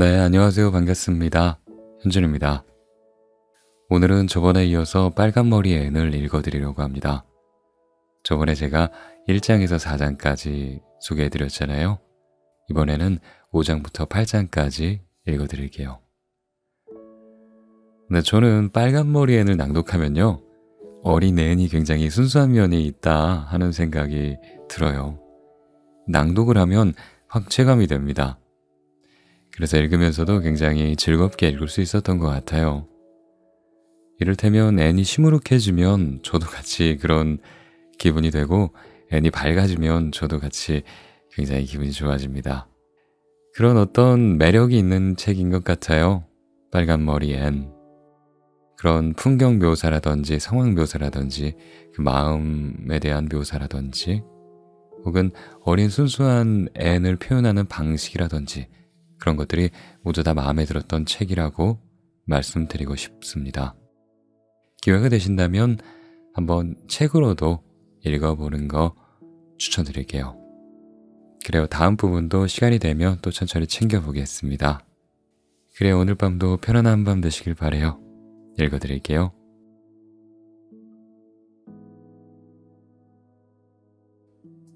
네, 안녕하세요. 반갑습니다. 현준입니다. 오늘은 저번에 이어서 빨간머리 앤을 읽어드리려고 합니다. 저번에 제가 1장에서 4장까지 소개해드렸잖아요. 이번에는 5장부터 8장까지 읽어드릴게요. 네, 저는 빨간머리 앤을 낭독하면요. 어린 앤이 굉장히 순수한 면이 있다 하는 생각이 들어요. 낭독을 하면 확 체감이 됩니다. 그래서 읽으면서도 굉장히 즐겁게 읽을 수 있었던 것 같아요. 이를테면 앤이 시무룩해지면 저도 같이 그런 기분이 되고 앤이 밝아지면 저도 같이 굉장히 기분이 좋아집니다. 그런 어떤 매력이 있는 책인 것 같아요. 빨간 머리 앤. 그런 풍경 묘사라든지 상황 묘사라든지 그 마음에 대한 묘사라든지 혹은 어린 순수한 앤을 표현하는 방식이라든지 그런 것들이 모두 다 마음에 들었던 책이라고 말씀드리고 싶습니다. 기회가 되신다면 한번 책으로도 읽어보는 거 추천드릴게요. 그래요. 다음 부분도 시간이 되면 또 천천히 챙겨보겠습니다. 그래 오늘 밤도 편안한 밤 되시길 바래요. 읽어드릴게요.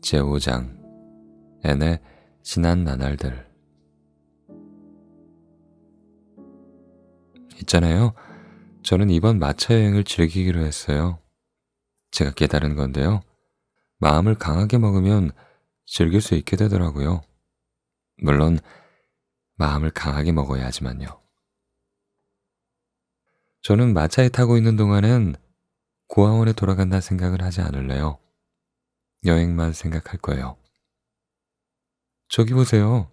제5장 애의 지난 나날들 있잖아요. 저는 이번 마차 여행을 즐기기로 했어요. 제가 깨달은 건데요. 마음을 강하게 먹으면 즐길 수 있게 되더라고요. 물론 마음을 강하게 먹어야 하지만요. 저는 마차에 타고 있는 동안엔 고아원에 돌아간다 생각을 하지 않을래요. 여행만 생각할 거예요. 저기 보세요.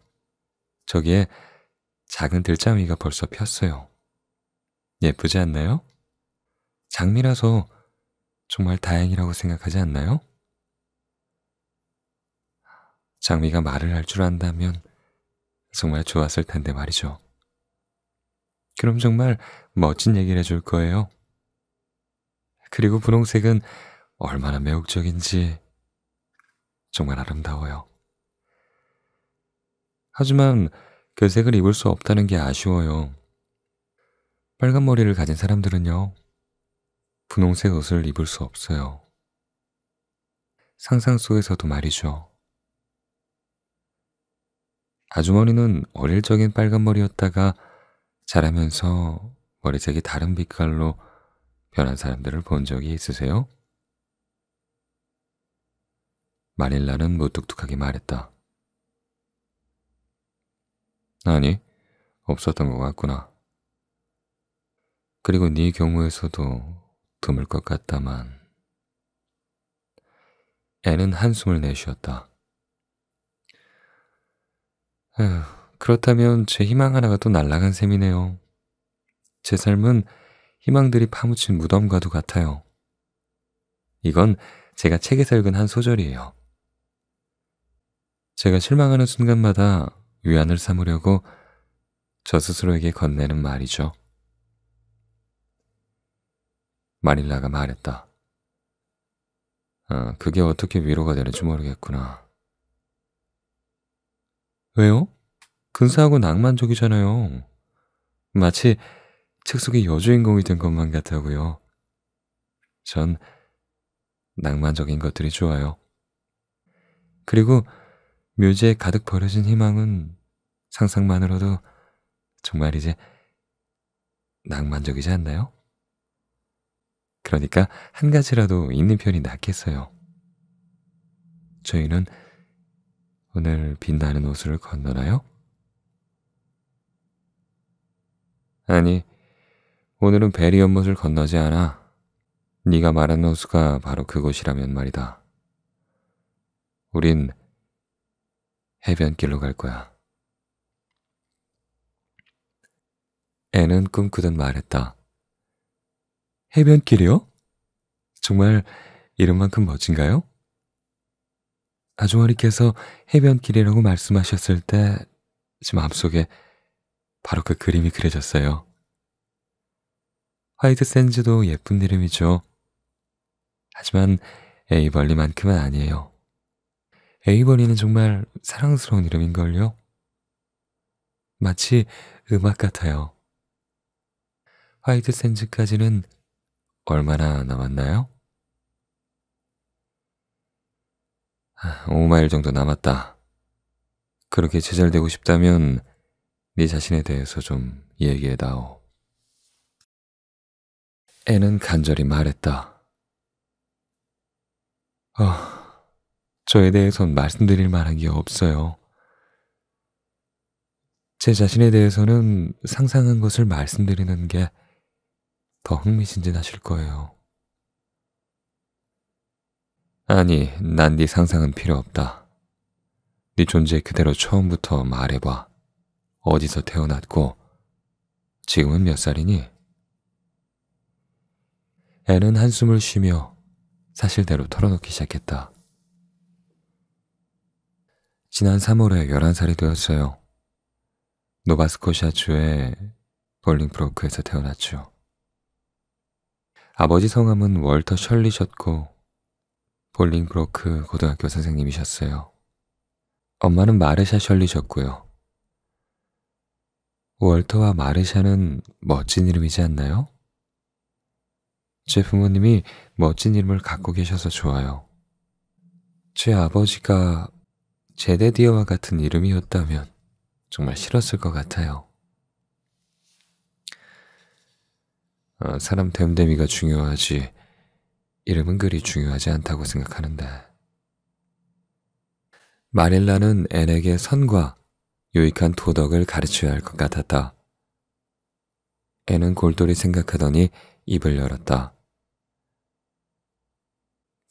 저기에 작은 들짜미가 벌써 폈어요. 예쁘지 않나요? 장미라서 정말 다행이라고 생각하지 않나요? 장미가 말을 할 줄 안다면 정말 좋았을 텐데 말이죠. 그럼 정말 멋진 얘기를 해줄 거예요. 그리고 분홍색은 얼마나 매혹적인지 정말 아름다워요. 하지만 그 색을 입을 수 없다는 게 아쉬워요. 빨간 머리를 가진 사람들은요, 분홍색 옷을 입을 수 없어요. 상상 속에서도 말이죠. 아주머니는 어릴 적엔 빨간 머리였다가 자라면서 머리색이 다른 빛깔로 변한 사람들을 본 적이 있으세요? 마릴라는 무뚝뚝하게 말했다. 아니, 없었던 것 같구나. 그리고 네 경우에서도 드물 것 같다만 애는 한숨을 내쉬었다. 에휴, 그렇다면 제 희망 하나가 또날라간 셈이네요. 제 삶은 희망들이 파묻힌 무덤과도 같아요. 이건 제가 책에서 읽은 한 소절이에요. 제가 실망하는 순간마다 위안을 삼으려고 저 스스로에게 건네는 말이죠. 마릴라가 말했다. 아, 그게 어떻게 위로가 되는지 모르겠구나. 왜요? 근사하고 낭만적이잖아요. 마치 책 속의 여주인공이 된 것만 같다고요. 전 낭만적인 것들이 좋아요. 그리고 묘지에 가득 버려진 희망은 상상만으로도 정말 이제 낭만적이지 않나요? 그러니까 한 가지라도 있는 편이 낫겠어요. 저희는 오늘 빛나는 옷을 건너나요? 아니, 오늘은 베리 연못을 건너지 않아. 네가 말한 호수가 바로 그곳이라면 말이다. 우린 해변길로 갈 거야. 애는 꿈꾸듯 말했다. 해변길이요? 정말 이름만큼 멋진가요? 아주머니께서 해변길이라고 말씀하셨을 때 제 마음속에 바로 그 그림이 그려졌어요. 화이트 샌즈도 예쁜 이름이죠. 하지만 에이벌리만큼은 아니에요. 에이벌리는 정말 사랑스러운 이름인걸요? 마치 음악 같아요. 화이트 샌즈까지는 얼마나 남았나요? 5마일 아, 정도 남았다. 그렇게 제잘되고 싶다면 네 자신에 대해서 좀 얘기해다오. 애는 간절히 말했다. 아, 저에 대해선 말씀드릴 만한 게 없어요. 제 자신에 대해서는 상상한 것을 말씀드리는 게더 흥미진진하실 거예요. 아니, 난 네 상상은 필요 없다. 네 존재 그대로 처음부터 말해봐. 어디서 태어났고 지금은 몇 살이니? 애는 한숨을 쉬며 사실대로 털어놓기 시작했다. 지난 3월에 11살이 되었어요. 노바스코샤주의 볼링브로크에서 태어났죠. 아버지 성함은 월터 셜리셨고 볼링브로크 고등학교 선생님이셨어요. 엄마는 마르샤 셜리셨고요. 월터와 마르샤는 멋진 이름이지 않나요? 제 부모님이 멋진 이름을 갖고 계셔서 좋아요. 제 아버지가 제데디어와 같은 이름이었다면 정말 싫었을 것 같아요. 어, 사람 됨됨이가 중요하지 이름은 그리 중요하지 않다고 생각하는데 마릴라는 앤에게 선과 유익한 도덕을 가르쳐야 할 것 같았다. 앤은 골똘히 생각하더니 입을 열었다.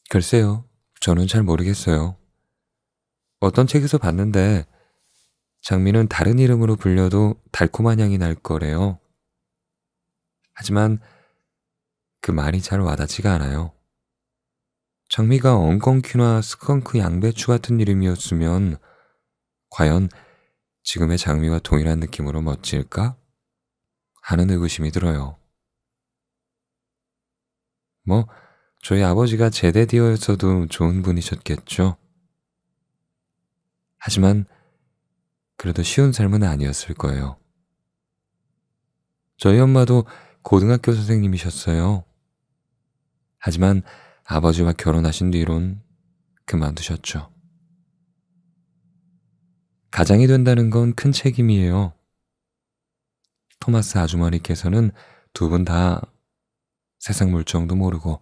글쎄요, 저는 잘 모르겠어요. 어떤 책에서 봤는데 장미는 다른 이름으로 불려도 달콤한 향이 날 거래요. 하지만 그 말이 잘 와닿지가 않아요. 장미가 엉겅퀴나 스컹크 양배추 같은 이름이었으면 과연 지금의 장미와 동일한 느낌으로 멋질까? 하는 의구심이 들어요. 뭐, 저희 아버지가 제대디어였어도 좋은 분이셨겠죠. 하지만 그래도 쉬운 삶은 아니었을 거예요. 저희 엄마도 고등학교 선생님이셨어요. 하지만 아버지와 결혼하신 뒤론 그만두셨죠. 가장이 된다는 건 큰 책임이에요. 토마스 아주머니께서는 두 분 다 세상 물정도 모르고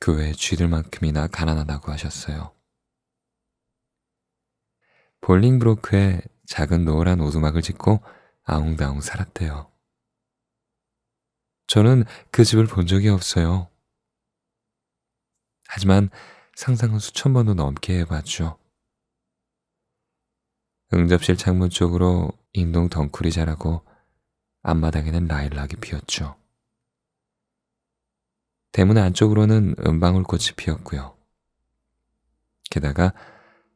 교회 쥐들만큼이나 가난하다고 하셨어요. 볼링브로크에 작은 노란 오두막을 짓고 아웅다웅 살았대요. 저는 그 집을 본 적이 없어요. 하지만 상상은 수천 번도 넘게 해봤죠. 응접실 창문 쪽으로 인동 덩쿨이 자라고 앞마당에는 라일락이 피었죠. 대문 안쪽으로는 은방울꽃이 피었고요. 게다가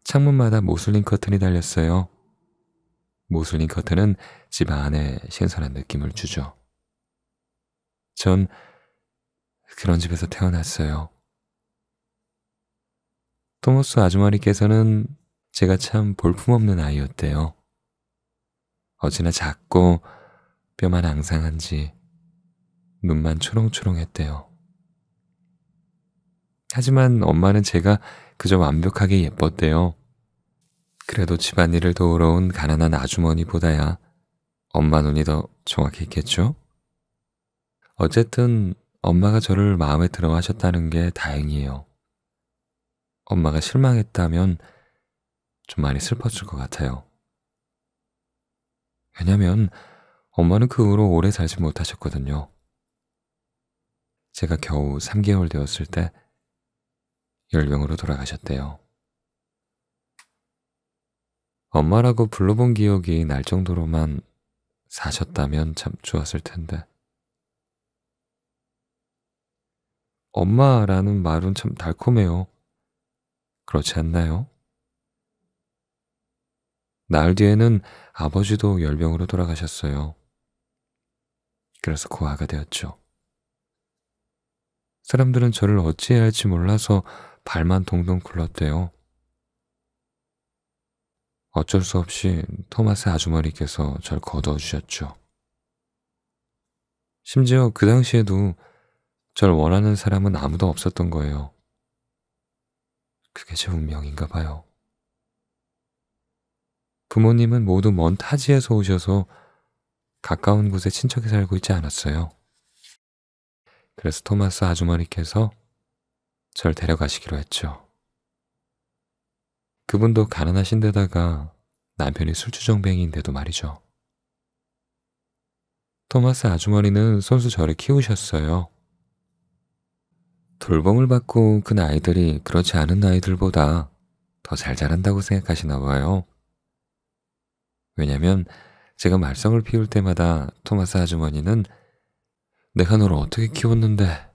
창문마다 모슬린 커튼이 달렸어요. 모슬린 커튼은 집 안에 신선한 느낌을 주죠. 전 그런 집에서 태어났어요. 토모스 아주머니께서는 제가 참 볼품없는 아이였대요. 어찌나 작고 뼈만 앙상한지 눈만 초롱초롱했대요. 하지만 엄마는 제가 그저 완벽하게 예뻤대요. 그래도 집안일을 도우러 온 가난한 아주머니보다야 엄마 눈이 더 정확했겠죠? 어쨌든 엄마가 저를 마음에 들어 하셨다는 게 다행이에요. 엄마가 실망했다면 좀 많이 슬펐을것 같아요. 왜냐면 엄마는 그 후로 오래 살지 못하셨거든요. 제가 겨우 3개월 되었을 때 열병으로 돌아가셨대요. 엄마라고 불러본 기억이 날 정도로만 사셨다면 참 좋았을 텐데. 엄마라는 말은 참 달콤해요. 그렇지 않나요? 날 뒤에는 아버지도 열병으로 돌아가셨어요. 그래서 고아가 그 되었죠. 사람들은 저를 어찌해야 할지 몰라서 발만 동동 굴렀대요. 어쩔 수 없이 토마스 아주머니께서 절 거둬주셨죠. 심지어 그 당시에도 절 원하는 사람은 아무도 없었던 거예요. 그게 제 운명인가 봐요. 부모님은 모두 먼 타지에서 오셔서 가까운 곳에 친척이 살고 있지 않았어요. 그래서 토마스 아주머니께서 절 데려가시기로 했죠. 그분도 가난하신 데다가 남편이 술주정뱅이인데도 말이죠. 토마스 아주머니는 손수 저를 키우셨어요. 돌봄을 받고 큰 그 아이들이 그렇지 않은 아이들보다 더 잘 자란다고 생각하시나 봐요. 왜냐면 제가 말썽을 피울 때마다 토마스 아주머니는 내가 너를 어떻게 키웠는데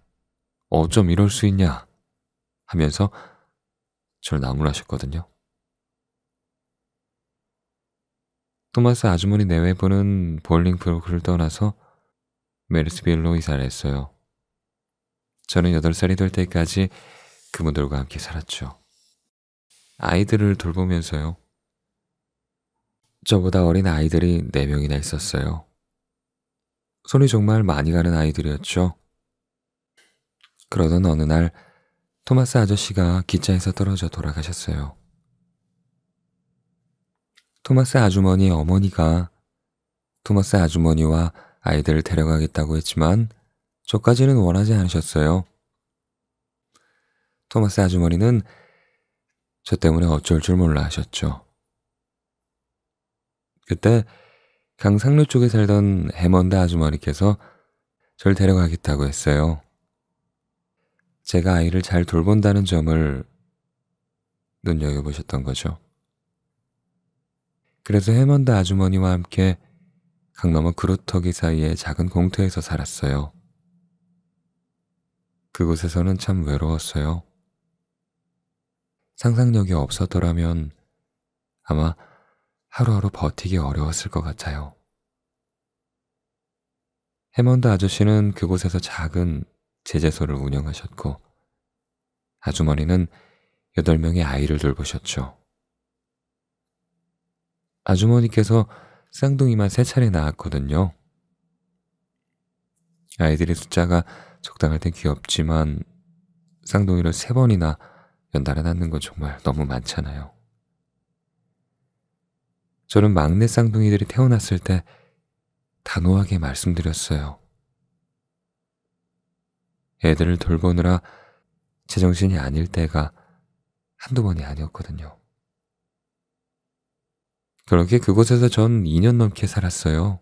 어쩜 이럴 수 있냐 하면서 절 나무라셨거든요. 토마스 아주머니 내외부는 볼링 브루크를 떠나서 메르스빌로 이사를 했어요. 저는 8살이 될 때까지 그분들과 함께 살았죠. 아이들을 돌보면서요. 저보다 어린 아이들이 4명이나 있었어요. 손이 정말 많이 가는 아이들이었죠. 그러던 어느 날 토마스 아저씨가 기차에서 떨어져 돌아가셨어요. 토마스 아주머니의 어머니가 토마스 아주머니와 아이들을 데려가겠다고 했지만 저까지는 원하지 않으셨어요. 토마스 아주머니는 저 때문에 어쩔 줄 몰라 하셨죠. 그때 강상류 쪽에 살던 해먼드 아주머니께서 절 데려가겠다고 했어요. 제가 아이를 잘 돌본다는 점을 눈여겨보셨던 거죠. 그래서 해먼드 아주머니와 함께 강남의 그루터기 사이의 작은 공터에서 살았어요. 그곳에서는 참 외로웠어요. 상상력이 없었더라면 아마 하루하루 버티기 어려웠을 것 같아요. 해먼드 아저씨는 그곳에서 작은 제재소를 운영하셨고 아주머니는 8명의 아이를 돌보셨죠. 아주머니께서 쌍둥이만 세 차례 낳았거든요. 아이들의 숫자가 적당할 땐 귀엽지만 쌍둥이를 세 번이나 연달아 낳는 건 정말 너무 많잖아요. 저는 막내 쌍둥이들이 태어났을 때 단호하게 말씀드렸어요. 애들을 돌보느라 제정신이 아닐 때가 한두 번이 아니었거든요. 그렇게 그곳에서 전 2년 넘게 살았어요.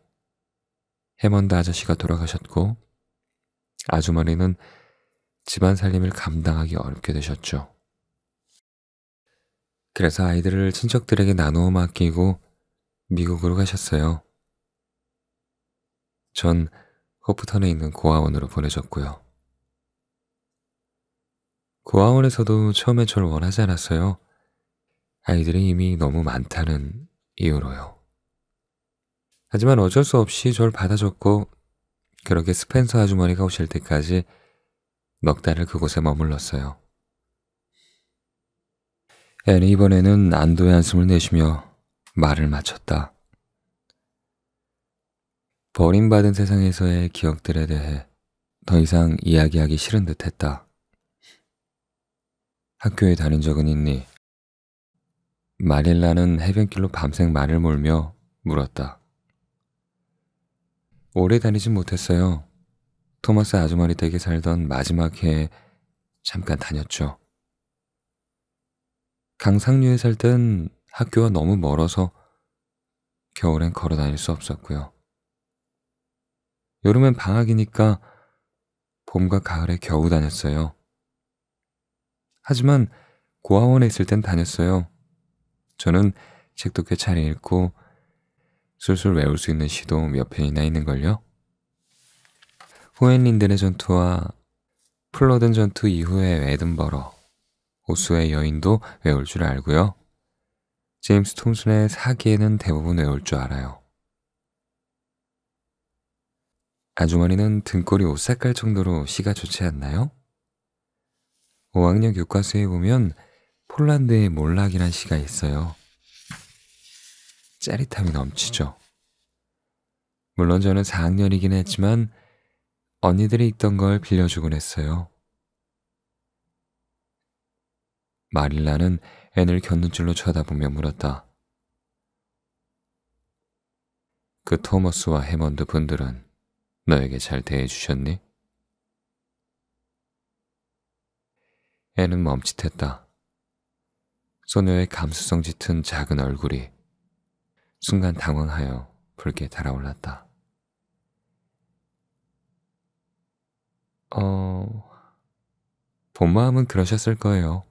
해먼드 아저씨가 돌아가셨고 아주머니는 집안 살림을 감당하기 어렵게 되셨죠. 그래서 아이들을 친척들에게 나누어 맡기고 미국으로 가셨어요. 전 호프턴에 있는 고아원으로 보내졌고요. 고아원에서도 처음에 절 원하지 않았어요. 아이들이 이미 너무 많다는 이유로요. 하지만 어쩔 수 없이 절 받아줬고 그렇게 스펜서 아주머니가 오실 때까지 넉 달을 그곳에 머물렀어요. 애는 이번에는 안도의 한숨을 내쉬며 말을 마쳤다. 버림받은 세상에서의 기억들에 대해 더 이상 이야기하기 싫은 듯 했다. 학교에 다닌 적은 있니? 마릴라는 해변길로 밤새 말을 몰며 물었다. 오래 다니진 못했어요. 토마스 아주머니 댁에 살던 마지막 해에 잠깐 다녔죠. 강상류에 살 땐 학교가 너무 멀어서 겨울엔 걸어 다닐 수 없었고요. 여름엔 방학이니까 봄과 가을에 겨우 다녔어요. 하지만 고아원에 있을 땐 다녔어요. 저는 책도 꽤 잘 읽고 술술 외울 수 있는 시도 몇 편이나 있는걸요? 호엔린들의 전투와 플러든 전투 이후의 에든버러, 오수의 여인도 외울 줄 알고요. 제임스 톰슨의 사기에는 대부분 외울 줄 알아요. 아주머니는 등골이 오싹할 정도로 시가 좋지 않나요? 5학년 교과서에 보면 폴란드의 몰락이란 시가 있어요. 짜릿함이 넘치죠. 물론 저는 4학년이긴 했지만 언니들이 있던 걸 빌려주곤 했어요. 마릴라는 앤을 곁눈질로 쳐다보며 물었다. 그 토머스와 해먼드 분들은 너에게 잘 대해주셨니? 앤은 멈칫했다. 소녀의 감수성 짙은 작은 얼굴이 순간 당황하여 붉게 달아올랐다. 어... 본 마음은 그러셨을 거예요.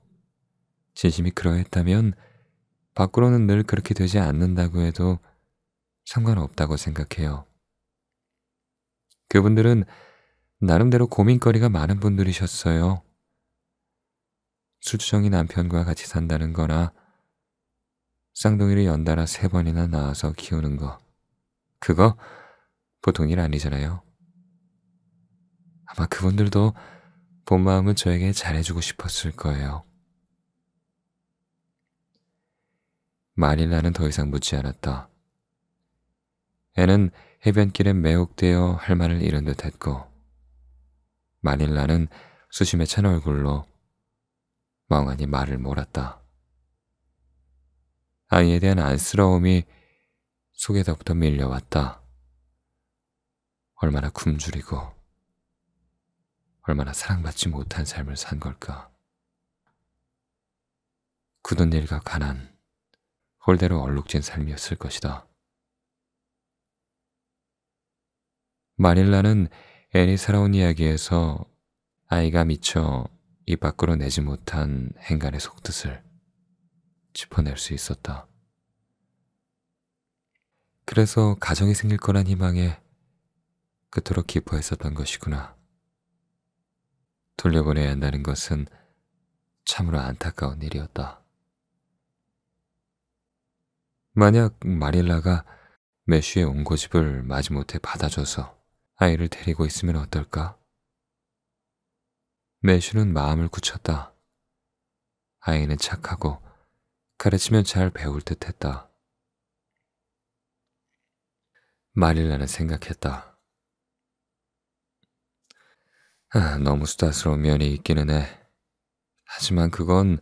진심이 그러했다면 밖으로는 늘 그렇게 되지 않는다고 해도 상관없다고 생각해요. 그분들은 나름대로 고민거리가 많은 분들이셨어요. 수주정이 남편과 같이 산다는 거나 쌍둥이를 연달아 세 번이나 낳아서 키우는 거 그거 보통 일 아니잖아요. 아마 그분들도 본마음을 저에게 잘해주고 싶었을 거예요. 마릴라는 더 이상 묻지 않았다. 애는 해변길에 매혹되어 할 말을 잃은 듯 했고 마릴라는 수심에 찬 얼굴로 멍하니 말을 몰았다. 아이에 대한 안쓰러움이 속에서부터 밀려왔다. 얼마나 굶주리고 얼마나 사랑받지 못한 삶을 산 걸까. 굳은 일과 가난, 홀대로 얼룩진 삶이었을 것이다. 마릴라는 애니 살아온 이야기에서 아이가 미쳐입 밖으로 내지 못한 행간의 속뜻을 짚어낼 수 있었다. 그래서 가정이 생길 거란 희망에 그토록 기뻐했었던 것이구나. 돌려보내야 한다는 것은 참으로 안타까운 일이었다. 만약 마릴라가 메쉬의 온 고집을 마지못해 받아줘서 아이를 데리고 있으면 어떨까? 메슈는 마음을 굳혔다. 아이는 착하고 가르치면 잘 배울 듯 했다. 말일 나는 생각했다. 아, 너무 수다스러운 면이 있기는 해. 하지만 그건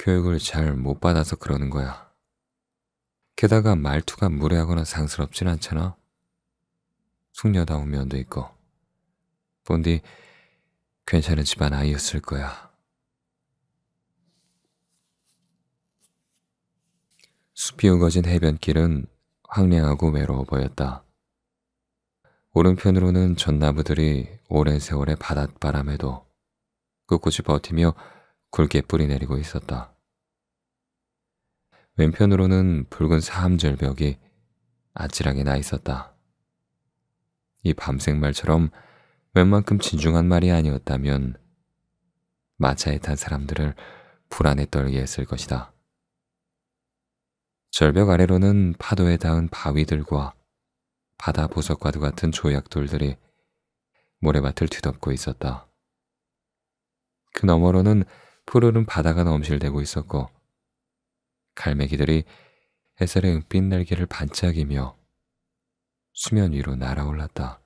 교육을 잘 못 받아서 그러는 거야. 게다가 말투가 무례하거나 상스럽진 않잖아. 숙녀다운 면도 있고. 본디 괜찮은 집안 아이였을 거야. 숲이 우거진 해변길은 황량하고 외로워 보였다. 오른편으로는 전나무들이 오랜 세월의 바닷바람에도 꿋꿋이 버티며 굵게 뿌리 내리고 있었다. 왼편으로는 붉은 사암절벽이 아찔하게 나 있었다. 이 밤생말처럼 웬만큼 진중한 말이 아니었다면 마차에 탄 사람들을 불안에 떨게 했을 것이다. 절벽 아래로는 파도에 닿은 바위들과 바다 보석과도 같은 조약돌들이 모래밭을 뒤덮고 있었다. 그 너머로는 푸르른 바다가 넘실대고 있었고 갈매기들이 해설의 은빛 날개를 반짝이며 수면 위로 날아올랐다.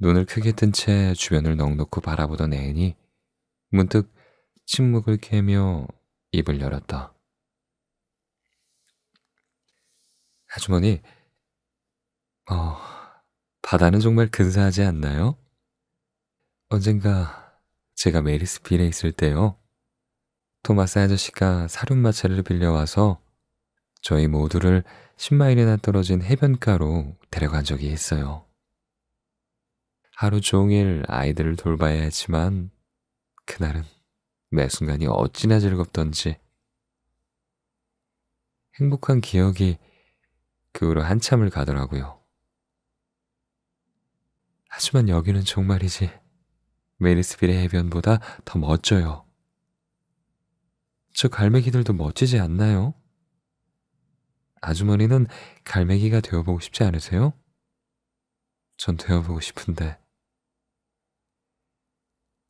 눈을 크게 뜬 채 주변을 넉넉히 바라보던 애인이 문득 침묵을 깨며 입을 열었다. 아주머니, 어, 바다는 정말 근사하지 않나요? 언젠가 제가 메리스필에 있을 때요. 토마스 아저씨가 사륜마차를 빌려와서 저희 모두를 10마일이나 떨어진 해변가로 데려간 적이 있어요. 하루 종일 아이들을 돌봐야 했지만 그날은 매 순간이 어찌나 즐겁던지. 행복한 기억이 그 후로 한참을 가더라고요. 하지만 여기는 정말이지 메리스빌의 해변보다 더 멋져요. 저 갈매기들도 멋지지 않나요? 아주머니는 갈매기가 되어보고 싶지 않으세요? 전 되어보고 싶은데.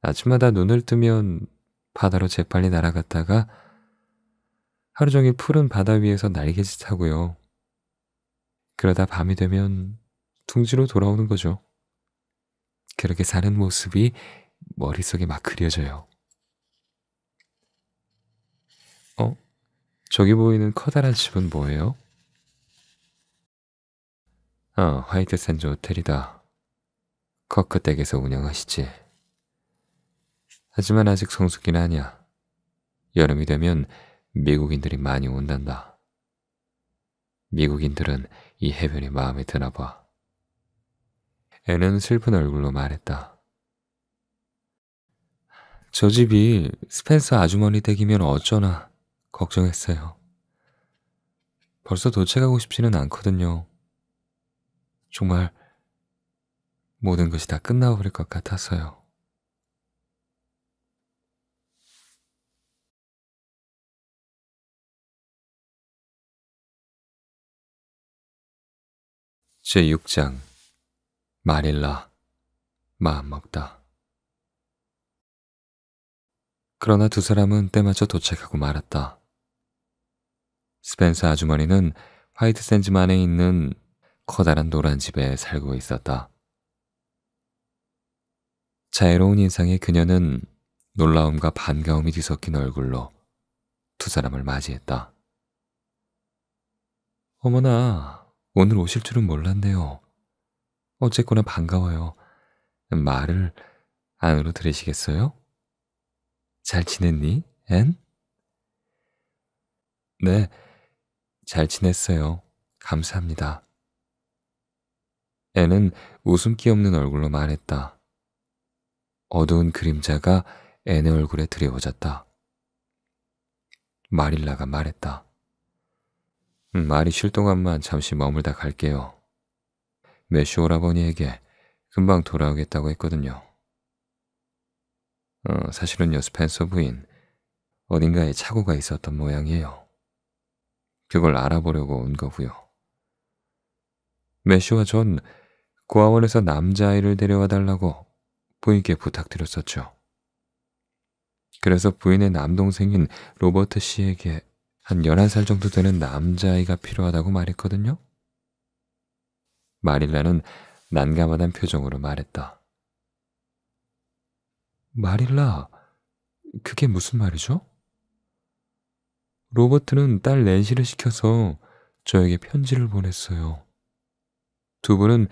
아침마다 눈을 뜨면 바다로 재빨리 날아갔다가 하루 종일 푸른 바다 위에서 날개짓하고요. 그러다 밤이 되면 둥지로 돌아오는 거죠. 그렇게 사는 모습이 머릿속에 막 그려져요. 어? 저기 보이는 커다란 집은 뭐예요? 아, 화이트 산즈 호텔이다. 커크댁에서 운영하시지. 하지만 아직 성숙기는 아니야. 여름이 되면 미국인들이 많이 온단다. 미국인들은 이 해변이 마음에 드나 봐. 애는 슬픈 얼굴로 말했다. 저 집이 스펜서 아주머니 댁이면 어쩌나 걱정했어요. 벌써 도착하고 싶지는 않거든요. 정말 모든 것이 다 끝나버릴 것 같았어요. 제6장 마릴라 마음먹다 그러나 두 사람은 때마저 도착하고 말았다. 스펜서 아주머니는 화이트 샌즈만에 있는 커다란 노란 집에 살고 있었다. 자애로운 인상의 그녀는 놀라움과 반가움이 뒤섞인 얼굴로 두 사람을 맞이했다. 어머나, 오늘 오실 줄은 몰랐네요. 어쨌거나 반가워요. 말을 안으로 들으시겠어요? 잘 지냈니, 앤? 네, 잘 지냈어요. 감사합니다. 앤은 웃음기 없는 얼굴로 말했다. 어두운 그림자가 앤의 얼굴에 드이워졌다 마릴라가 말했다. 음, 말이 쉴 동안만 잠시 머물다 갈게요. 메슈 오라버니에게 금방 돌아오겠다고 했거든요. 어, 사실은요 스펜서 부인 어딘가에 착오가 있었던 모양이에요. 그걸 알아보려고 온 거고요. 메슈와 전 고아원에서 남자아이를 데려와 달라고 부인께 부탁드렸었죠. 그래서 부인의 남동생인 로버트 씨에게 한 11살 정도 되는 남자아이가 필요하다고 말했거든요. 마릴라는 난감하단 표정으로 말했다. 마릴라, 그게 무슨 말이죠? 로버트는 딸 낸시를 시켜서 저에게 편지를 보냈어요. 두 분은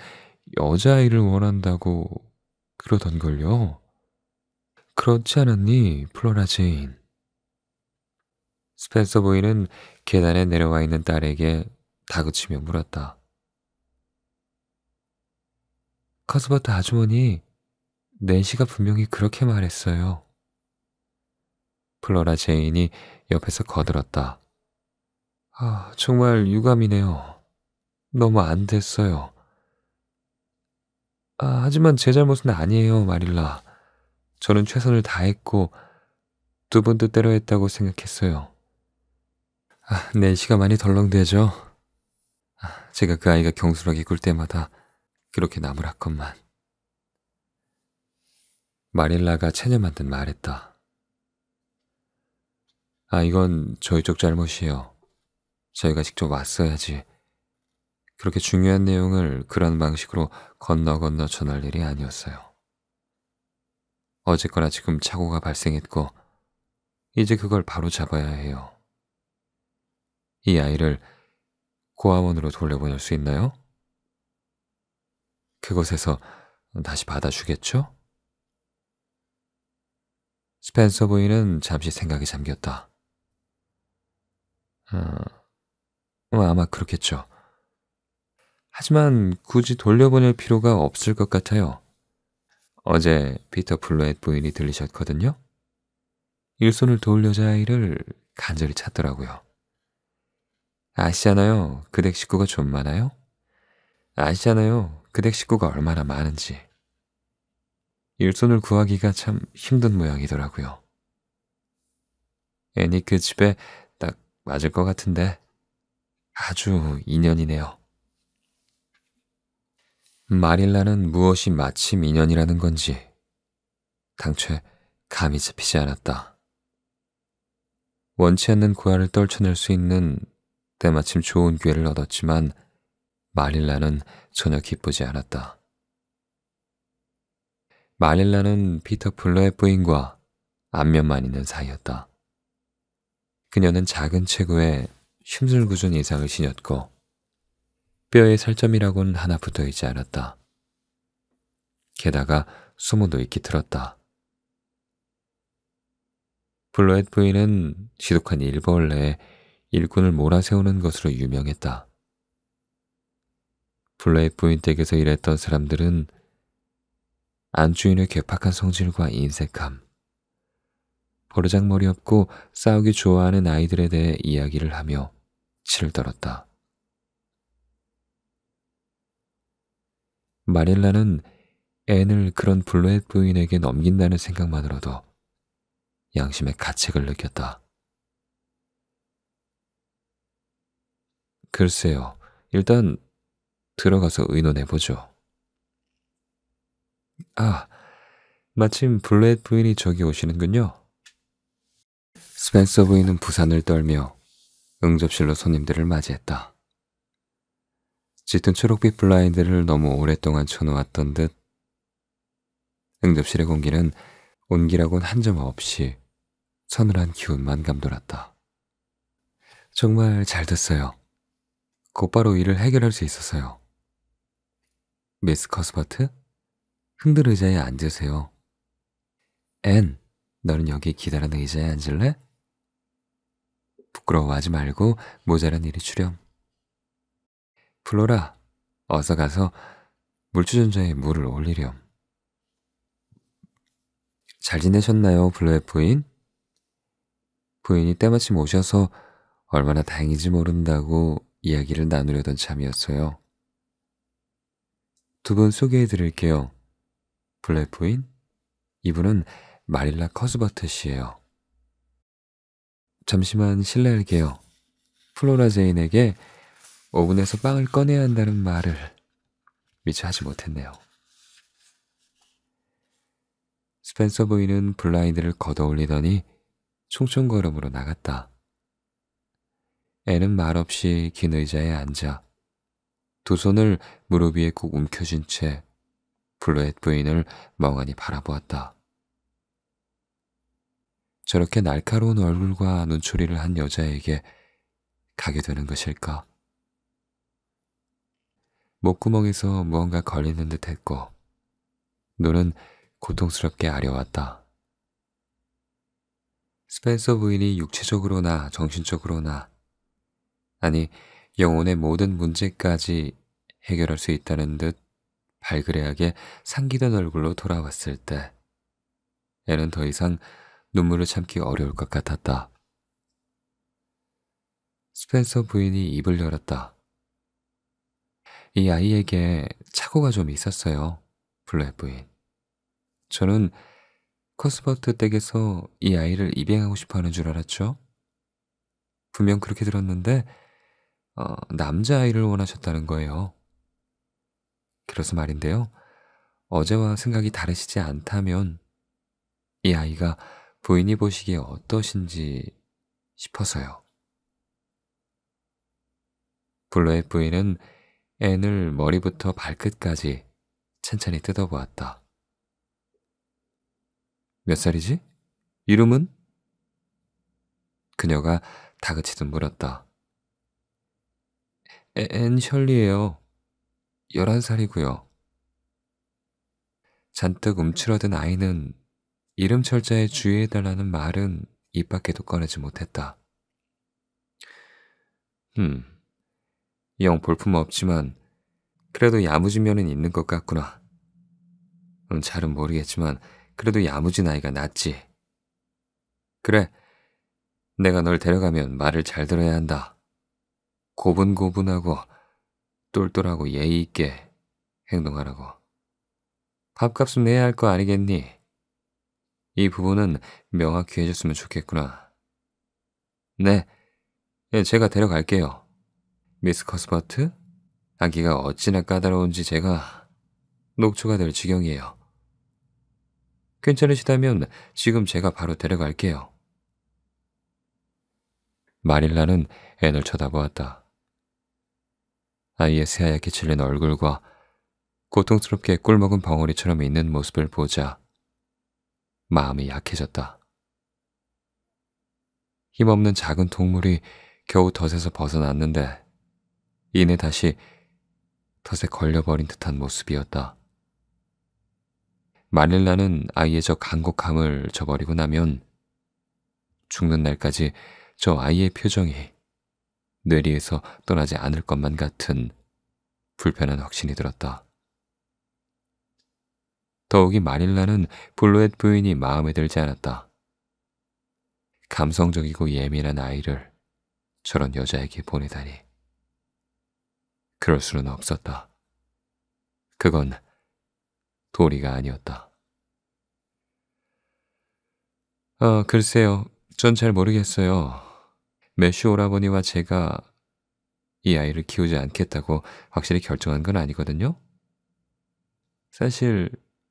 여자아이를 원한다고 그러던걸요. 그렇지 않았니, 플로라 제인? 스펜서 보이는 계단에 내려와 있는 딸에게 다그치며 물었다. 커스버트 아주머니, 낸시가 분명히 그렇게 말했어요. 플로라 제인이 옆에서 거들었다. 아, 정말 유감이네요. 너무 안 됐어요. 아, 하지만 제 잘못은 아니에요, 마릴라. 저는 최선을 다했고 두 번도 때려 했다고 생각했어요. 아, 낸시가 네, 많이 덜렁대죠. 아, 제가 그 아이가 경수하이굴 때마다 그렇게 나무랄것만. 마릴라가 체념 만든 말했다. 아, 이건 저희 쪽 잘못이에요. 저희가 직접 왔어야지. 그렇게 중요한 내용을 그런 방식으로 건너 건너 전할 일이 아니었어요. 어쨌거나 지금 착오가 발생했고, 이제 그걸 바로 잡아야 해요. 이 아이를 고아원으로 돌려보낼 수 있나요? 그곳에서 다시 받아주겠죠? 스펜서 부인은 잠시 생각이 잠겼다. 어, 아마 그렇겠죠. 하지만 굳이 돌려보낼 필요가 없을 것 같아요. 어제 피터 플로엣 부인이 들리셨거든요. 일손을 도울 여자아이를 간절히 찾더라고요. 아시잖아요. 그 댁 식구가 좀 많아요? 아시잖아요. 그 댁 식구가 얼마나 많은지. 일손을 구하기가 참 힘든 모양이더라고요. 애니 그 집에 딱 맞을 것 같은데 아주 인연이네요. 마릴라는 무엇이 마침 인연이라는 건지 당최 감이 잡히지 않았다. 원치 않는 고아를 떨쳐낼 수 있는 때마침 좋은 기회를 얻었지만 마릴라는 전혀 기쁘지 않았다. 마릴라는 피터 플러의 부인과 안면만 있는 사이였다. 그녀는 작은 체구에 심술궂은 이상을 지녔고 뼈에 살점이라고는 하나 붙어있지 않았다. 게다가 소문도 익히 들었다. 블로엣 부인은 지독한 일벌레에 일꾼을 몰아세우는 것으로 유명했다. 블레이 부인 댁에서 일했던 사람들은 안주인의 괴팍한 성질과 인색함, 버르장머리 없고 싸우기 좋아하는 아이들에 대해 이야기를 하며 치를 떨었다. 마릴라는 앤을 그런 블루엣 부인에게 넘긴다는 생각만으로도 양심의 가책을 느꼈다. 글쎄요. 일단 들어가서 의논해보죠. 아, 마침 블렛 부인이 저기 오시는군요. 스펜서 부인은 부산을 떨며 응접실로 손님들을 맞이했다. 짙은 초록빛 블라인드를 너무 오랫동안 쳐놓았던 듯 응접실의 공기는 온기라곤 한 점 없이 서늘한 기운만 감돌았다. 정말 잘 됐어요. 곧바로 일을 해결할 수 있었어요. 미스 커스버트, 흔들 의자에 앉으세요. 앤, 너는 여기 기다리는 의자에 앉을래? 부끄러워하지 말고 모자란 일이 출렴. 플로라, 어서 가서 물주전자에 물을 올리렴. 잘 지내셨나요, 블루의 부인? 부인이 때마침 오셔서 얼마나 다행인지 모른다고 이야기를 나누려던 참이었어요. 두 분 소개해 드릴게요. 블랙 부인? 이분은 마릴라 커스버트 씨예요. 잠시만 실례할게요. 플로라 제인에게 오븐에서 빵을 꺼내야 한다는 말을 미처 하지 못했네요. 스펜서 부인은 블라인드를 걷어올리더니 총총걸음으로 나갔다. 애는 말없이 긴 의자에 앉아 두 손을 무릎 위에 꾹 움켜쥔 채 블루엣 부인을 멍하니 바라보았다. 저렇게 날카로운 얼굴과 눈초리를 한 여자에게 가게 되는 것일까? 목구멍에서 무언가 걸리는 듯 했고 눈은 고통스럽게 아려왔다. 스펜서 부인이 육체적으로나 정신적으로나 아니 영혼의 모든 문제까지 해결할 수 있다는 듯 발그레하게 상기된 얼굴로 돌아왔을 때 애는 더 이상 눈물을 참기 어려울 것 같았다. 스펜서 부인이 입을 열었다. 이 아이에게 착오가 좀 있었어요. 블레 부인. 저는 커스버트 댁에서 이 아이를 입양하고 싶어하는 줄 알았죠. 분명 그렇게 들었는데 어, 남자아이를 원하셨다는 거예요. 그래서 말인데요. 어제와 생각이 다르시지 않다면 이 아이가 부인이 보시기에 어떠신지 싶어서요. 블루의 부인은 앤을 머리부터 발끝까지 찬찬히 뜯어보았다. 몇 살이지? 이름은? 그녀가 다그치듯 물었다. 앤 셜리예요. 11살이고요. 잔뜩 움츠러든 아이는 이름 철자에 주의해달라는 말은 입 밖에도 꺼내지 못했다. 흠, 영 볼품 없지만 그래도 야무진면은 있는 것 같구나. 음, 잘은 모르겠지만 그래도 야무진 아이가 낫지. 그래, 내가 널 데려가면 말을 잘 들어야 한다. 고분고분하고 똘똘하고 예의 있게 행동하라고. 밥값은 내야 할 거 아니겠니? 이 부분은 명확히 해줬으면 좋겠구나. 네, 예, 제가 데려갈게요. 미스 커스버트? 아기가 어찌나 까다로운지 제가 녹초가 될 지경이에요. 괜찮으시다면 지금 제가 바로 데려갈게요. 마릴라는 앤을 쳐다보았다. 아이의 새하얗게 질린 얼굴과 고통스럽게 꿀먹은 벙어리처럼 있는 모습을 보자 마음이 약해졌다. 힘없는 작은 동물이 겨우 덫에서 벗어났는데 이내 다시 덫에 걸려버린 듯한 모습이었다. 마닐라는 아이의 저 간곡함을 저버리고 나면 죽는 날까지 저 아이의 표정이 뇌리에서 떠나지 않을 것만 같은 불편한 확신이 들었다. 더욱이 마릴라는 블루엣 부인이 마음에 들지 않았다. 감성적이고 예민한 아이를 저런 여자에게 보내다니. 그럴 수는 없었다. 그건 도리가 아니었다. 아, 글쎄요. 전 잘 모르겠어요. 매슈 오라버니와 제가 이 아이를 키우지 않겠다고 확실히 결정한 건 아니거든요. 사실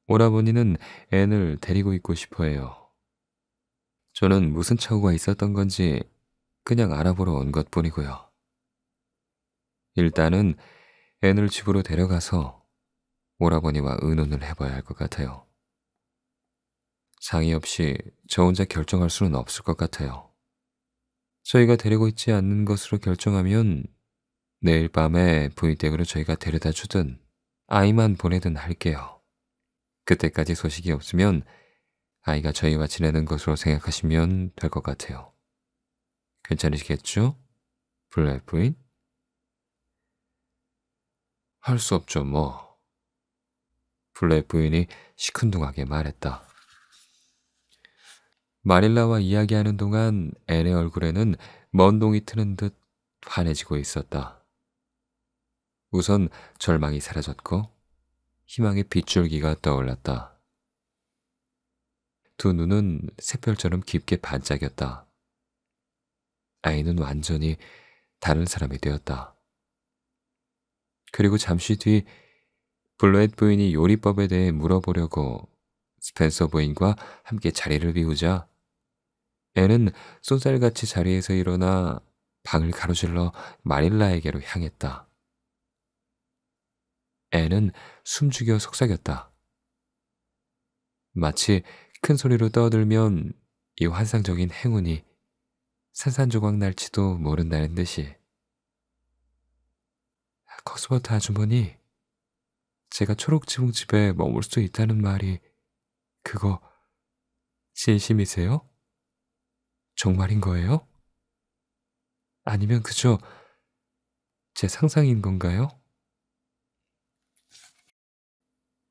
오라버니는 앤을 데리고 있고 싶어해요. 저는 무슨 착오가 있었던 건지 그냥 알아보러 온 것뿐이고요. 일단은 앤을 집으로 데려가서 오라버니와 의논을 해봐야 할 것 같아요. 상의 없이 저 혼자 결정할 수는 없을 것 같아요. 저희가 데리고 있지 않는 것으로 결정하면 내일 밤에 부인댁으로 저희가 데려다 주든 아이만 보내든 할게요. 그때까지 소식이 없으면 아이가 저희와 지내는 것으로 생각하시면 될 것 같아요. 괜찮으시겠죠? 블랙 부인? 할 수 없죠, 뭐. 블랙 부인이 시큰둥하게 말했다. 마릴라와 이야기하는 동안 앤의 얼굴에는 먼동이 트는 듯 환해지고 있었다. 우선 절망이 사라졌고 희망의 빗줄기가 떠올랐다. 두 눈은 새별처럼 깊게 반짝였다. 아이는 완전히 다른 사람이 되었다. 그리고 잠시 뒤 블루엣 부인이 요리법에 대해 물어보려고 스펜서 부인과 함께 자리를 비우자 애는 쏜살같이 자리에서 일어나 방을 가로질러 마릴라에게로 향했다. 애는 숨죽여 속삭였다. 마치 큰 소리로 떠들면 이 환상적인 행운이 산산조각 날지도 모른다는 듯이. 커스버트 아주머니, 제가 초록지붕집에 머물 수 있다는 말이 그거 진심이세요? 정말인 거예요? 아니면 그저 제 상상인 건가요?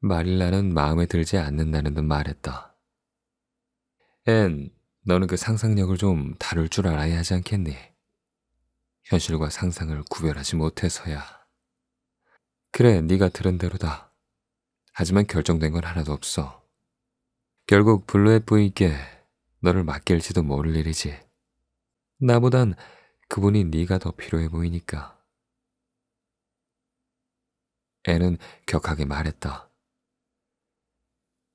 마릴라는 마음에 들지 않는다는 듯 말했다. 앤, 너는 그 상상력을 좀 다룰 줄 알아야 하지 않겠니? 현실과 상상을 구별하지 못해서야. 그래, 네가 들은 대로다. 하지만 결정된 건 하나도 없어. 결국 블루의 부인께 너를 맡길지도 모를 일이지. 나보단 그분이 네가 더 필요해 보이니까. 애는 격하게 말했다.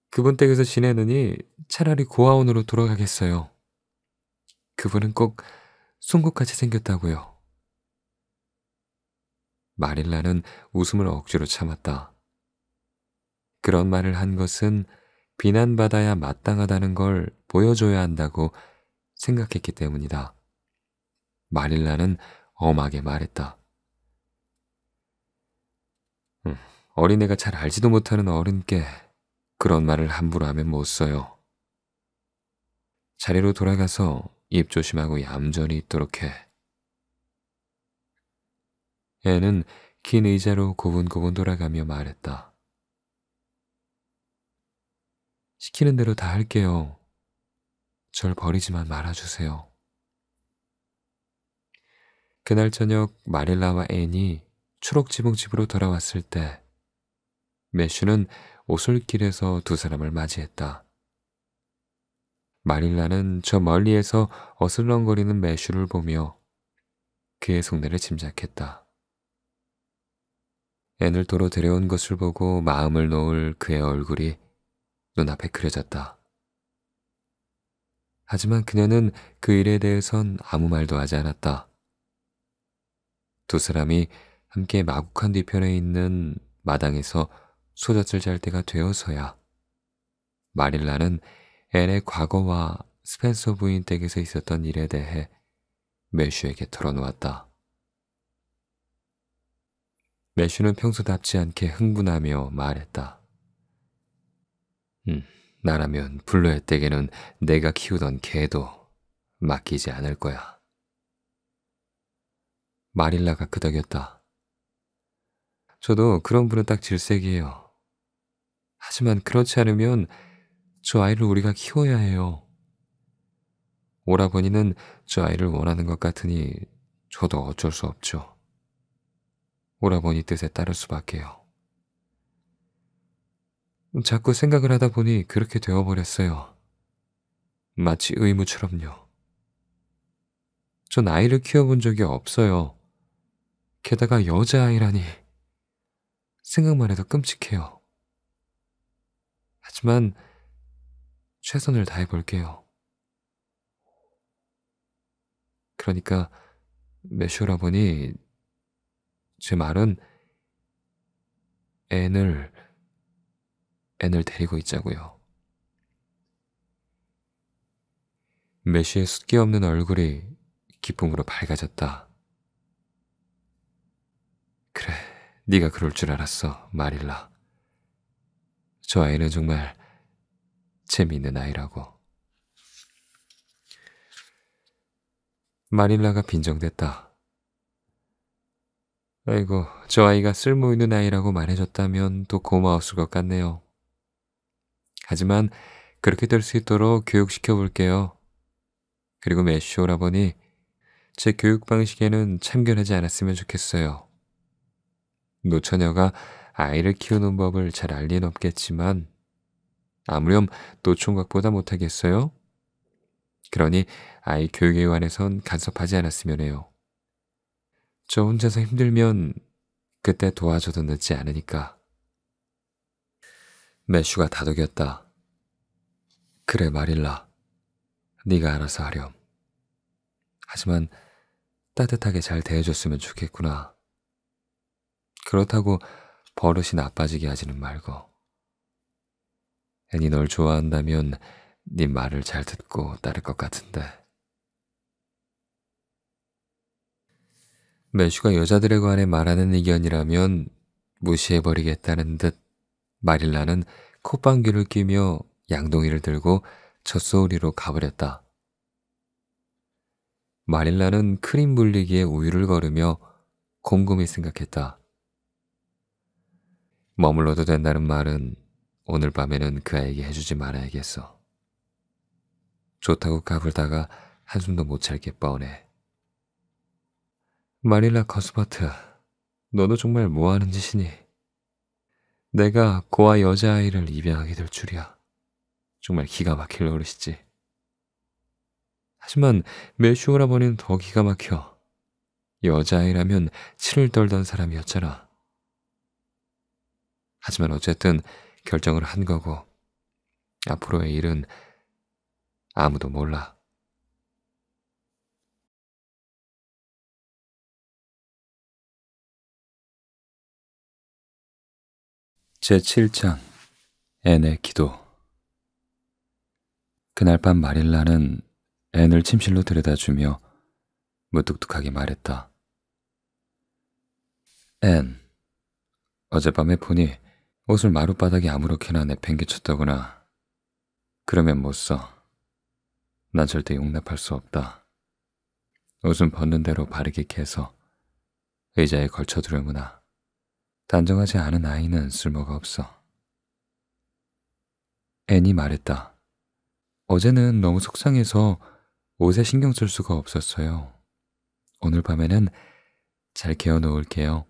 그분 댁에서 지내느니 차라리 고아원으로 돌아가겠어요. 그분은 꼭 송곳같이 생겼다고요. 마릴라는 웃음을 억지로 참았다. 그런 말을 한 것은 비난받아야 마땅하다는 걸 보여줘야 한다고 생각했기 때문이다. 마릴라는 엄하게 말했다. 음, 어린애가 잘 알지도 못하는 어른께 그런 말을 함부로 하면 못 써요. 자리로 돌아가서 입 조심하고 얌전히 있도록 해. 애는 긴 의자로 고분고분 돌아가며 말했다. 시키는 대로 다 할게요. 절 버리지만 말아주세요. 그날 저녁 마릴라와 앤이 추록지붕집으로 돌아왔을 때 매슈는 오솔길에서 두 사람을 맞이했다. 마릴라는 저 멀리에서 어슬렁거리는 매슈를 보며 그의 속내를 짐작했다. 앤을 도로 데려온 것을 보고 마음을 놓을 그의 얼굴이 눈앞에 그려졌다. 하지만 그녀는 그 일에 대해선 아무 말도 하지 않았다. 두 사람이 함께 마국한 뒤편에 있는 마당에서 소젖을 잘 때가 되어서야 마릴라는 앤의 과거와 스펜서 부인 댁에서 있었던 일에 대해 매슈에게 털어놓았다. 매슈는 평소답지 않게 흥분하며 말했다. 음, 나라면 블루의 댁에는 내가 키우던 개도 맡기지 않을 거야. 마릴라가 끄덕였다. 저도 그런 분은 딱 질색이에요. 하지만 그렇지 않으면 저 아이를 우리가 키워야 해요. 오라버니는 저 아이를 원하는 것 같으니 저도 어쩔 수 없죠. 오라버니 뜻에 따를 수밖에요. 자꾸 생각을 하다 보니 그렇게 되어버렸어요. 마치 의무처럼요. 전 아이를 키워본 적이 없어요. 게다가 여자아이라니. 생각만 해도 끔찍해요. 하지만 최선을 다해볼게요. 그러니까 메슈라보니 제 말은 앤을 앤을 데리고 있자고요. 메시의 숫기 없는 얼굴이 기쁨으로 밝아졌다. 그래, 네가 그럴 줄 알았어, 마릴라. 저 아이는 정말 재미있는 아이라고. 마릴라가 빈정댔다. 아이고, 저 아이가 쓸모있는 아이라고 말해줬다면 또 고마웠을 것 같네요. 하지만 그렇게 될 수 있도록 교육시켜 볼게요. 그리고 메시 오라버니 제 교육 방식에는 참견하지 않았으면 좋겠어요. 노처녀가 아이를 키우는 법을 잘 알리는 없겠지만 아무렴 노총각보다 못하겠어요? 그러니 아이 교육에 관해선 간섭하지 않았으면 해요. 저 혼자서 힘들면 그때 도와줘도 늦지 않으니까. 매슈가 다독였다. 그래 마릴라, 네가 알아서 하렴. 하지만 따뜻하게 잘 대해줬으면 좋겠구나. 그렇다고 버릇이 나빠지게 하지는 말고. 애니 널 좋아한다면 네 말을 잘 듣고 따를 것 같은데. 매슈가 여자들에 관해 말하는 의견이라면 무시해버리겠다는 듯 마릴라는 콧방귀를 끼며 양동이를 들고 젖소리로 가버렸다. 마릴라는 크림 물리기에 우유를 거르며 곰곰이 생각했다. 머물러도 된다는 말은 오늘 밤에는 그 아이에게 해주지 말아야겠어. 좋다고 까불다가 한숨도 못잘게 뻔해. 마릴라 커스바트 너도 정말 뭐하는 짓이니? 내가 고아 여자아이를 입양하게 될 줄이야. 정말 기가 막힐 노릇이지. 하지만 매슈 오라버니는 더 기가 막혀. 여자아이라면 치를 떨던 사람이었잖아. 하지만 어쨌든 결정을 한 거고 앞으로의 일은 아무도 몰라. 제7장 앤의 기도 그날 밤 마릴라는 앤을 침실로 들여다주며 무뚝뚝하게 말했다. 앤, 어젯밤에 보니 옷을 마룻바닥에 아무렇게나 내팽개쳤다구나 그러면 못 써. 난 절대 용납할 수 없다. 옷은 벗는 대로 바르게 캐서 의자에 걸쳐두려무나. 단정하지 않은 아이는 쓸모가 없어. 앤이 말했다. 어제는 너무 속상해서 옷에 신경 쓸 수가 없었어요. 오늘 밤에는 잘 개어 놓을게요.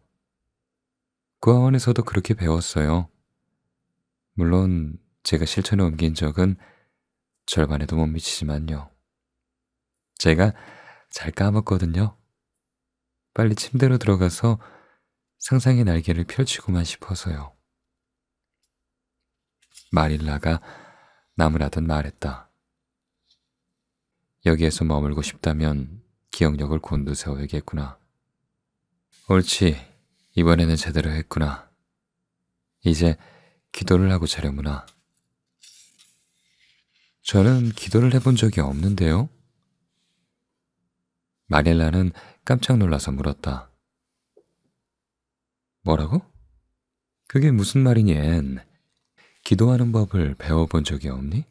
구아원에서도 그렇게 배웠어요. 물론 제가 실천에 옮긴 적은 절반에도 못 미치지만요. 제가 잘 까먹거든요. 빨리 침대로 들어가서 상상의 날개를 펼치고만 싶어서요. 마릴라가 나무라던 말했다. 여기에서 머물고 싶다면 기억력을 곤두세워야겠구나. 옳지, 이번에는 제대로 했구나. 이제 기도를 하고 자려무나 저는 기도를 해본 적이 없는데요. 마릴라는 깜짝 놀라서 물었다. 뭐라고? 그게 무슨 말이니, 앤? 기도하는 법을 배워본 적이 없니?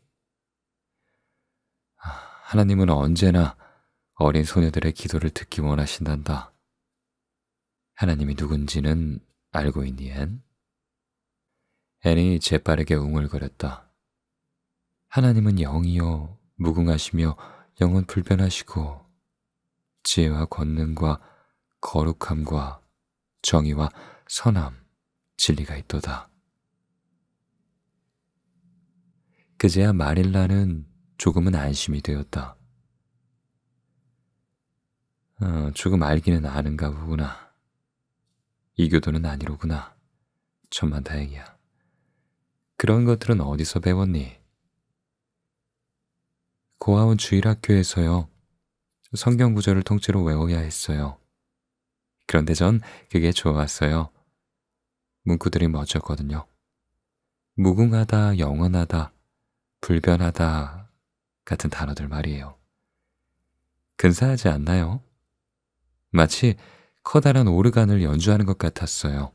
아, 하나님은 언제나 어린 소녀들의 기도를 듣기 원하신단다. 하나님이 누군지는 알고 있니, 앤? 앤이 재빠르게 웅얼거렸다. 하나님은 영이요, 무궁하시며 영은 불변하시고 지혜와 권능과 거룩함과 정의와 선함, 진리가 있도다. 그제야 마릴라는 조금은 안심이 되었다. 어, 조금 알기는 아는가 보구나. 이교도는 아니로구나. 천만 다행이야. 그런 것들은 어디서 배웠니? 고아원 주일학교에서요. 성경 구절을 통째로 외워야 했어요. 그런데 전 그게 좋았어요. 문구들이 멋졌거든요. 무궁하다, 영원하다, 불변하다 같은 단어들 말이에요. 근사하지 않나요? 마치 커다란 오르간을 연주하는 것 같았어요.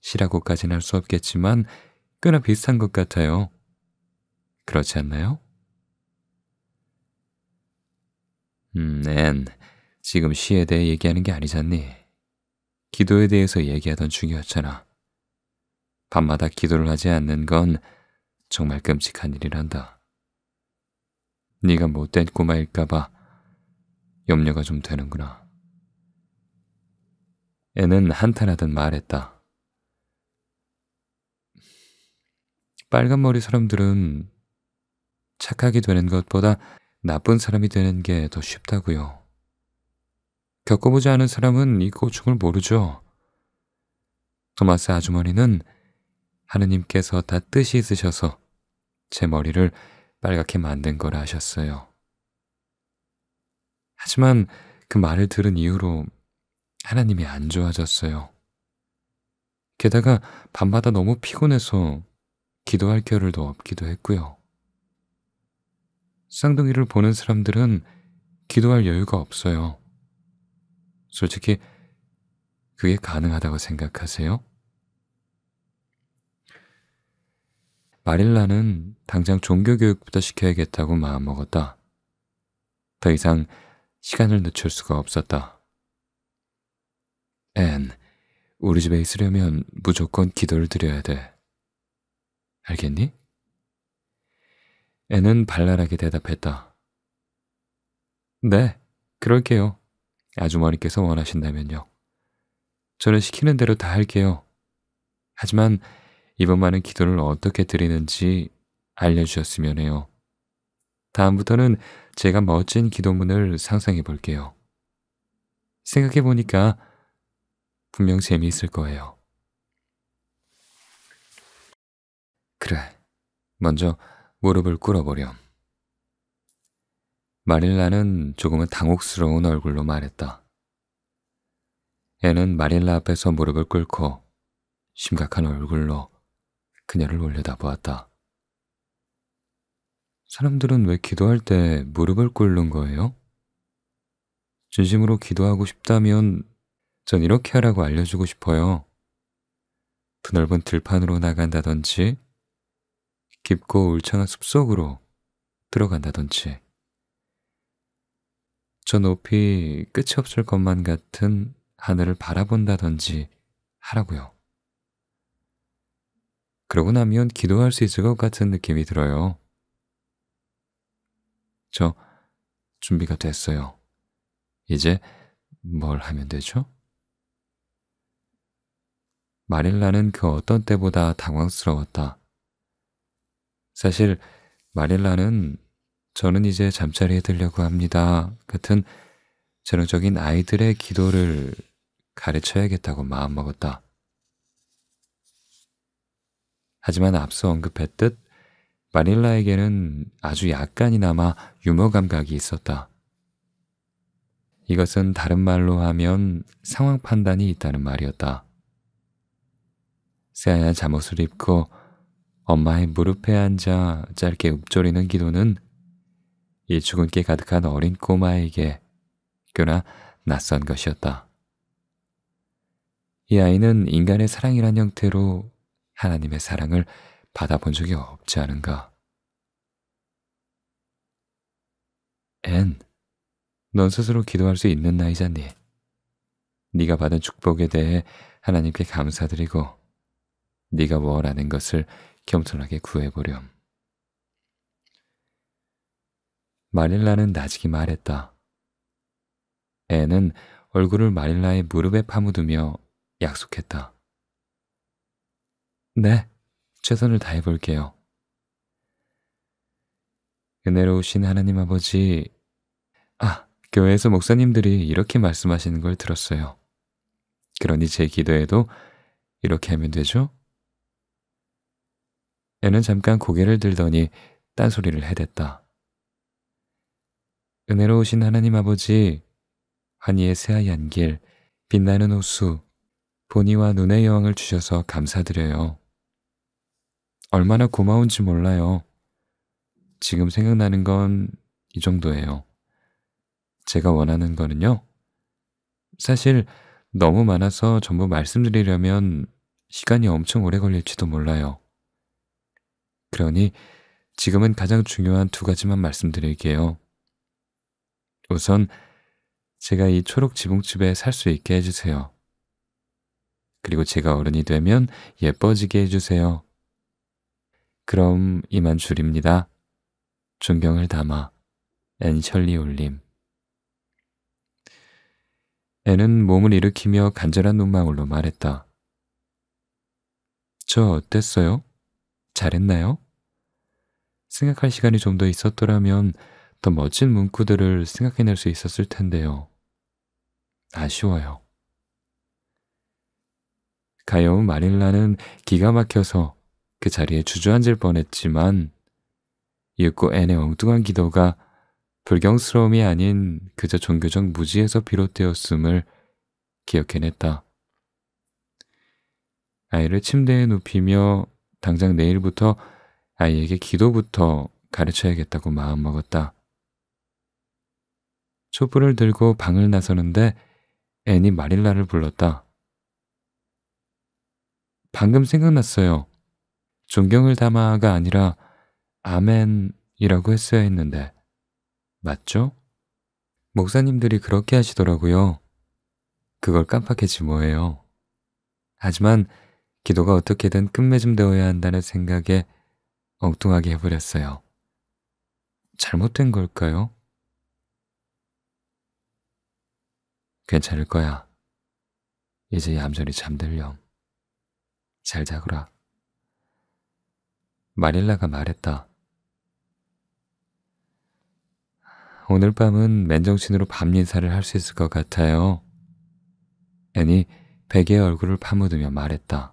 시라고까지는 할 수 없겠지만 꽤나 비슷한 것 같아요. 그렇지 않나요? 음, 앤, 지금 시에 대해 얘기하는 게 아니잖니. 기도에 대해서 얘기하던 중이었잖아. 밤마다 기도를 하지 않는 건 정말 끔찍한 일이란다. 네가 못된 꼬마일까봐 염려가 좀 되는구나. 애는 한탄하듯 말했다. 빨간 머리 사람들은 착하게 되는 것보다 나쁜 사람이 되는 게 더 쉽다고요. 겪어보지 않은 사람은 이 고충을 모르죠. 토마스 아주머니는 하느님께서 다 뜻이 있으셔서 제 머리를 빨갛게 만든 거라 하셨어요. 하지만 그 말을 들은 이후로 하나님이 안 좋아졌어요. 게다가 밤마다 너무 피곤해서 기도할 겨를도 없기도 했고요. 쌍둥이를 보는 사람들은 기도할 여유가 없어요. 솔직히 그게 가능하다고 생각하세요? 마릴라는 당장 종교교육부터 시켜야겠다고 마음먹었다. 더 이상 시간을 늦출 수가 없었다. 앤, 우리 집에 있으려면 무조건 기도를 드려야 돼. 알겠니? 앤은 발랄하게 대답했다. 네, 그럴게요. 아주머니께서 원하신다면요. 저는 시키는 대로 다 할게요. 하지만 이번만은 기도를 어떻게 드리는지 알려주셨으면 해요. 다음부터는 제가 멋진 기도문을 상상해 볼게요. 생각해 보니까 분명 재미있을 거예요. 그래, 먼저 무릎을 꿇어보렴. 마릴라는 조금은 당혹스러운 얼굴로 말했다. 애는 마릴라 앞에서 무릎을 꿇고 심각한 얼굴로 그녀를 올려다보았다. 사람들은 왜 기도할 때 무릎을 꿇는 거예요? 진심으로 기도하고 싶다면 전 이렇게 하라고 알려주고 싶어요. 드넓은 들판으로 나간다든지 깊고 울창한 숲속으로 들어간다든지 저 높이 끝이 없을 것만 같은 하늘을 바라본다든지 하라고요. 그러고 나면 기도할 수 있을 것 같은 느낌이 들어요. 저 준비가 됐어요. 이제 뭘 하면 되죠? 마릴라는 그 어떤 때보다 당황스러웠다. 사실 마릴라는 저는 이제 잠자리에 들려고 합니다. 같은 전형적인 아이들의 기도를 가르쳐야겠다고 마음먹었다. 하지만 앞서 언급했듯 마닐라에게는 아주 약간이나마 유머 감각이 있었다. 이것은 다른 말로 하면 상황 판단이 있다는 말이었다. 새하얀 잠옷을 입고 엄마의 무릎에 앉아 짧게 읊조리는 기도는 이죽근깨 가득한 어린 꼬마에게 꽤나 낯선 것이었다. 이 아이는 인간의 사랑이란 형태로 하나님의 사랑을 받아본 적이 없지 않은가. 앤, 넌 스스로 기도할 수 있는 나이잖니. 네가 받은 축복에 대해 하나님께 감사드리고 네가 원하는 것을 겸손하게 구해보렴. 마릴라는 나지기 말했다. 애는 얼굴을 마릴라의 무릎에 파묻으며 약속했다. 네, 최선을 다해볼게요. 은혜로우신 하나님 아버지, 아, 교회에서 목사님들이 이렇게 말씀하시는 걸 들었어요. 그러니 제 기도에도 이렇게 하면 되죠? 애는 잠깐 고개를 들더니 딴소리를 해댔다. 은혜로우신 하나님 아버지, 환희의 새하얀 길, 빛나는 호수, 보니와 눈의 여왕을 주셔서 감사드려요. 얼마나 고마운지 몰라요. 지금 생각나는 건 이 정도예요. 제가 원하는 거는요. 사실 너무 많아서 전부 말씀드리려면 시간이 엄청 오래 걸릴지도 몰라요. 그러니 지금은 가장 중요한 두 가지만 말씀드릴게요. 우선 제가 이 초록 지붕집에 살 수 있게 해주세요. 그리고 제가 어른이 되면 예뻐지게 해주세요. 그럼 이만 줄입니다. 존경을 담아 앤셜리 올림 애는 몸을 일으키며 간절한 눈망울로 말했다. 저 어땠어요? 잘했나요? 생각할 시간이 좀 더 있었더라면 더 멋진 문구들을 생각해낼 수 있었을 텐데요. 아쉬워요. 가여운 마릴라는 기가 막혀서 그 자리에 주저앉을 뻔했지만 이윽고 앤의 엉뚱한 기도가 불경스러움이 아닌 그저 종교적 무지에서 비롯되었음을 기억해냈다. 아이를 침대에 눕히며 당장 내일부터 아이에게 기도부터 가르쳐야겠다고 마음먹었다. 촛불을 들고 방을 나서는데 앤이 마릴라를 불렀다. 방금 생각났어요. 존경을 담아가 아니라 아멘이라고 했어야 했는데 맞죠? 목사님들이 그렇게 하시더라고요. 그걸 깜빡했지 뭐예요. 하지만 기도가 어떻게든 끝맺음 되어야 한다는 생각에 엉뚱하게 해버렸어요. 잘못된 걸까요? 괜찮을 거야. 이제 얌전히 잠들렴. 잘 자거라. 마릴라가 말했다. 오늘 밤은 맨정신으로 밤 인사를 할 수 있을 것 같아요. 애니 베개에 얼굴을 파묻으며 말했다.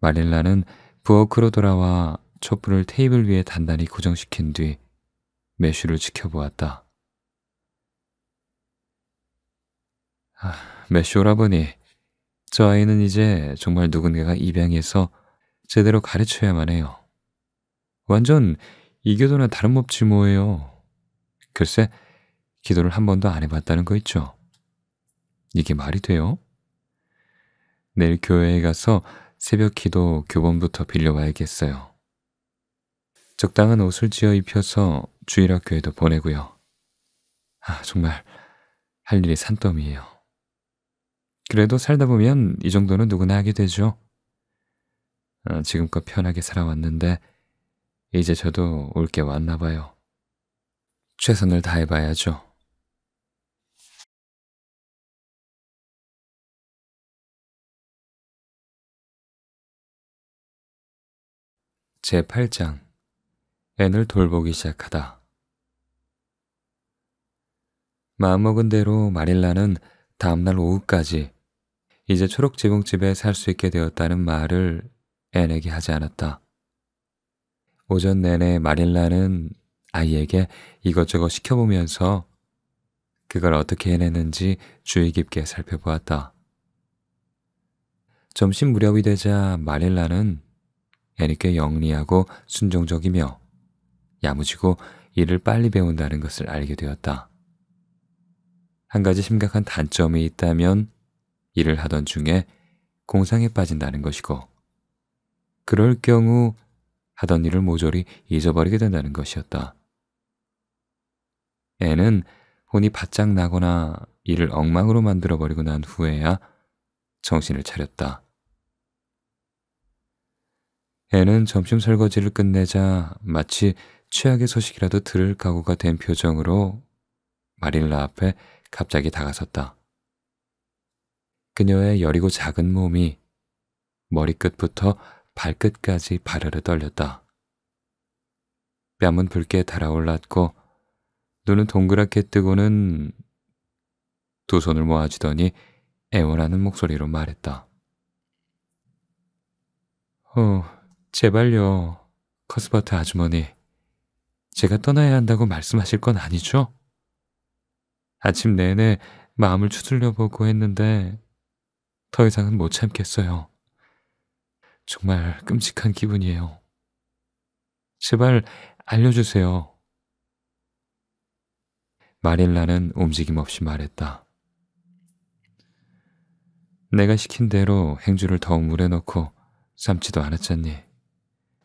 마릴라는 부엌으로 돌아와 촛불을 테이블 위에 단단히 고정시킨 뒤 매슈를 지켜보았다. 아, 메쇼라버니, 저 아이는 이제 정말 누군가가 입양해서 제대로 가르쳐야만 해요. 완전 이교도나 다름없지 뭐예요. 글쎄, 기도를 한 번도 안 해봤다는 거 있죠. 이게 말이 돼요? 내일 교회에 가서 새벽 기도 교본부터 빌려와야겠어요. 적당한 옷을 지어 입혀서 주일학교에도 보내고요. 아, 정말 할 일이 산더미예요. 그래도 살다 보면 이 정도는 누구나 하게 되죠. 어, 지금껏 편하게 살아왔는데 이제 저도 올게 왔나 봐요. 최선을 다해봐야죠. 제8장 앤을 돌보기 시작하다 마음먹은 대로 마릴라는 다음날 오후까지 이제 초록지붕집에 살 수 있게 되었다는 말을 애에게 하지 않았다. 오전 내내 마릴라는 아이에게 이것저것 시켜보면서 그걸 어떻게 해내는지 주의 깊게 살펴보았다. 점심 무렵이 되자 마릴라는 애니께 영리하고 순종적이며 야무지고 일을 빨리 배운다는 것을 알게 되었다. 한 가지 심각한 단점이 있다면 일을 하던 중에 공상에 빠진다는 것이고 그럴 경우 하던 일을 모조리 잊어버리게 된다는 것이었다. 애는 혼이 바짝 나거나 이를 엉망으로 만들어버리고 난 후에야 정신을 차렸다. 애는 점심 설거지를 끝내자 마치 최악의 소식이라도 들을 각오가 된 표정으로 마릴라 앞에 갑자기 다가섰다. 그녀의 여리고 작은 몸이 머리끝부터 발끝까지 바르르 떨렸다. 뺨은 붉게 달아올랐고 눈은 동그랗게 뜨고는 두 손을 모아주더니 애원하는 목소리로 말했다. 어, 제발요, 커스버트 아주머니. 제가 떠나야 한다고 말씀하실 건 아니죠? 아침 내내 마음을 추슬려보고 했는데 더 이상은 못 참겠어요. 정말 끔찍한 기분이에요. 제발 알려주세요. 마릴라는 움직임 없이 말했다. 내가 시킨 대로 행주를 더 물에 넣고 삶지도 않았잖니.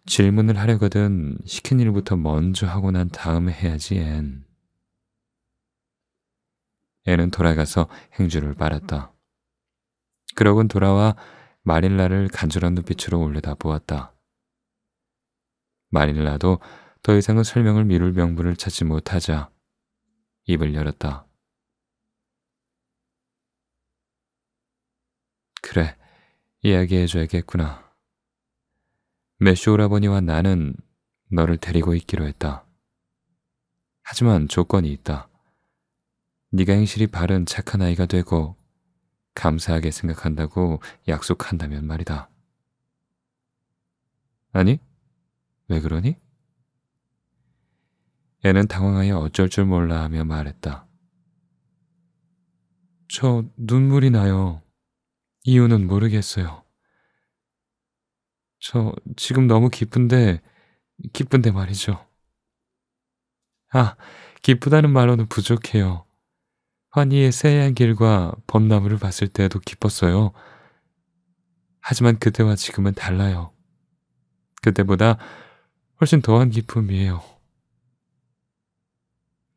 질문을 하려거든 시킨 일부터 먼저 하고 난 다음에 해야지, 앤. 애은 돌아가서 행주를 빨았다. 그러곤 돌아와 마릴라를 간절한 눈빛으로 올려다보았다. 마릴라도더 이상은 설명을 미룰 명분을 찾지 못하자 입을 열었다. 그래, 이야기해줘야겠구나. 메슈 오라버니와 나는 너를 데리고 있기로 했다. 하지만 조건이 있다. 네가 행실이 바른 착한 아이가 되고 감사하게 생각한다고 약속한다면 말이다. 아니, 왜 그러니? 애는 당황하여 어쩔 줄 몰라 하며 말했다. 저 눈물이 나요. 이유는 모르겠어요. 저 지금 너무 기쁜데, 기쁜데 말이죠. 아, 기쁘다는 말로는 부족해요. 환희의 새하얀 길과 범나무를 봤을 때도 기뻤어요. 하지만 그때와 지금은 달라요. 그때보다 훨씬 더한 기쁨이에요.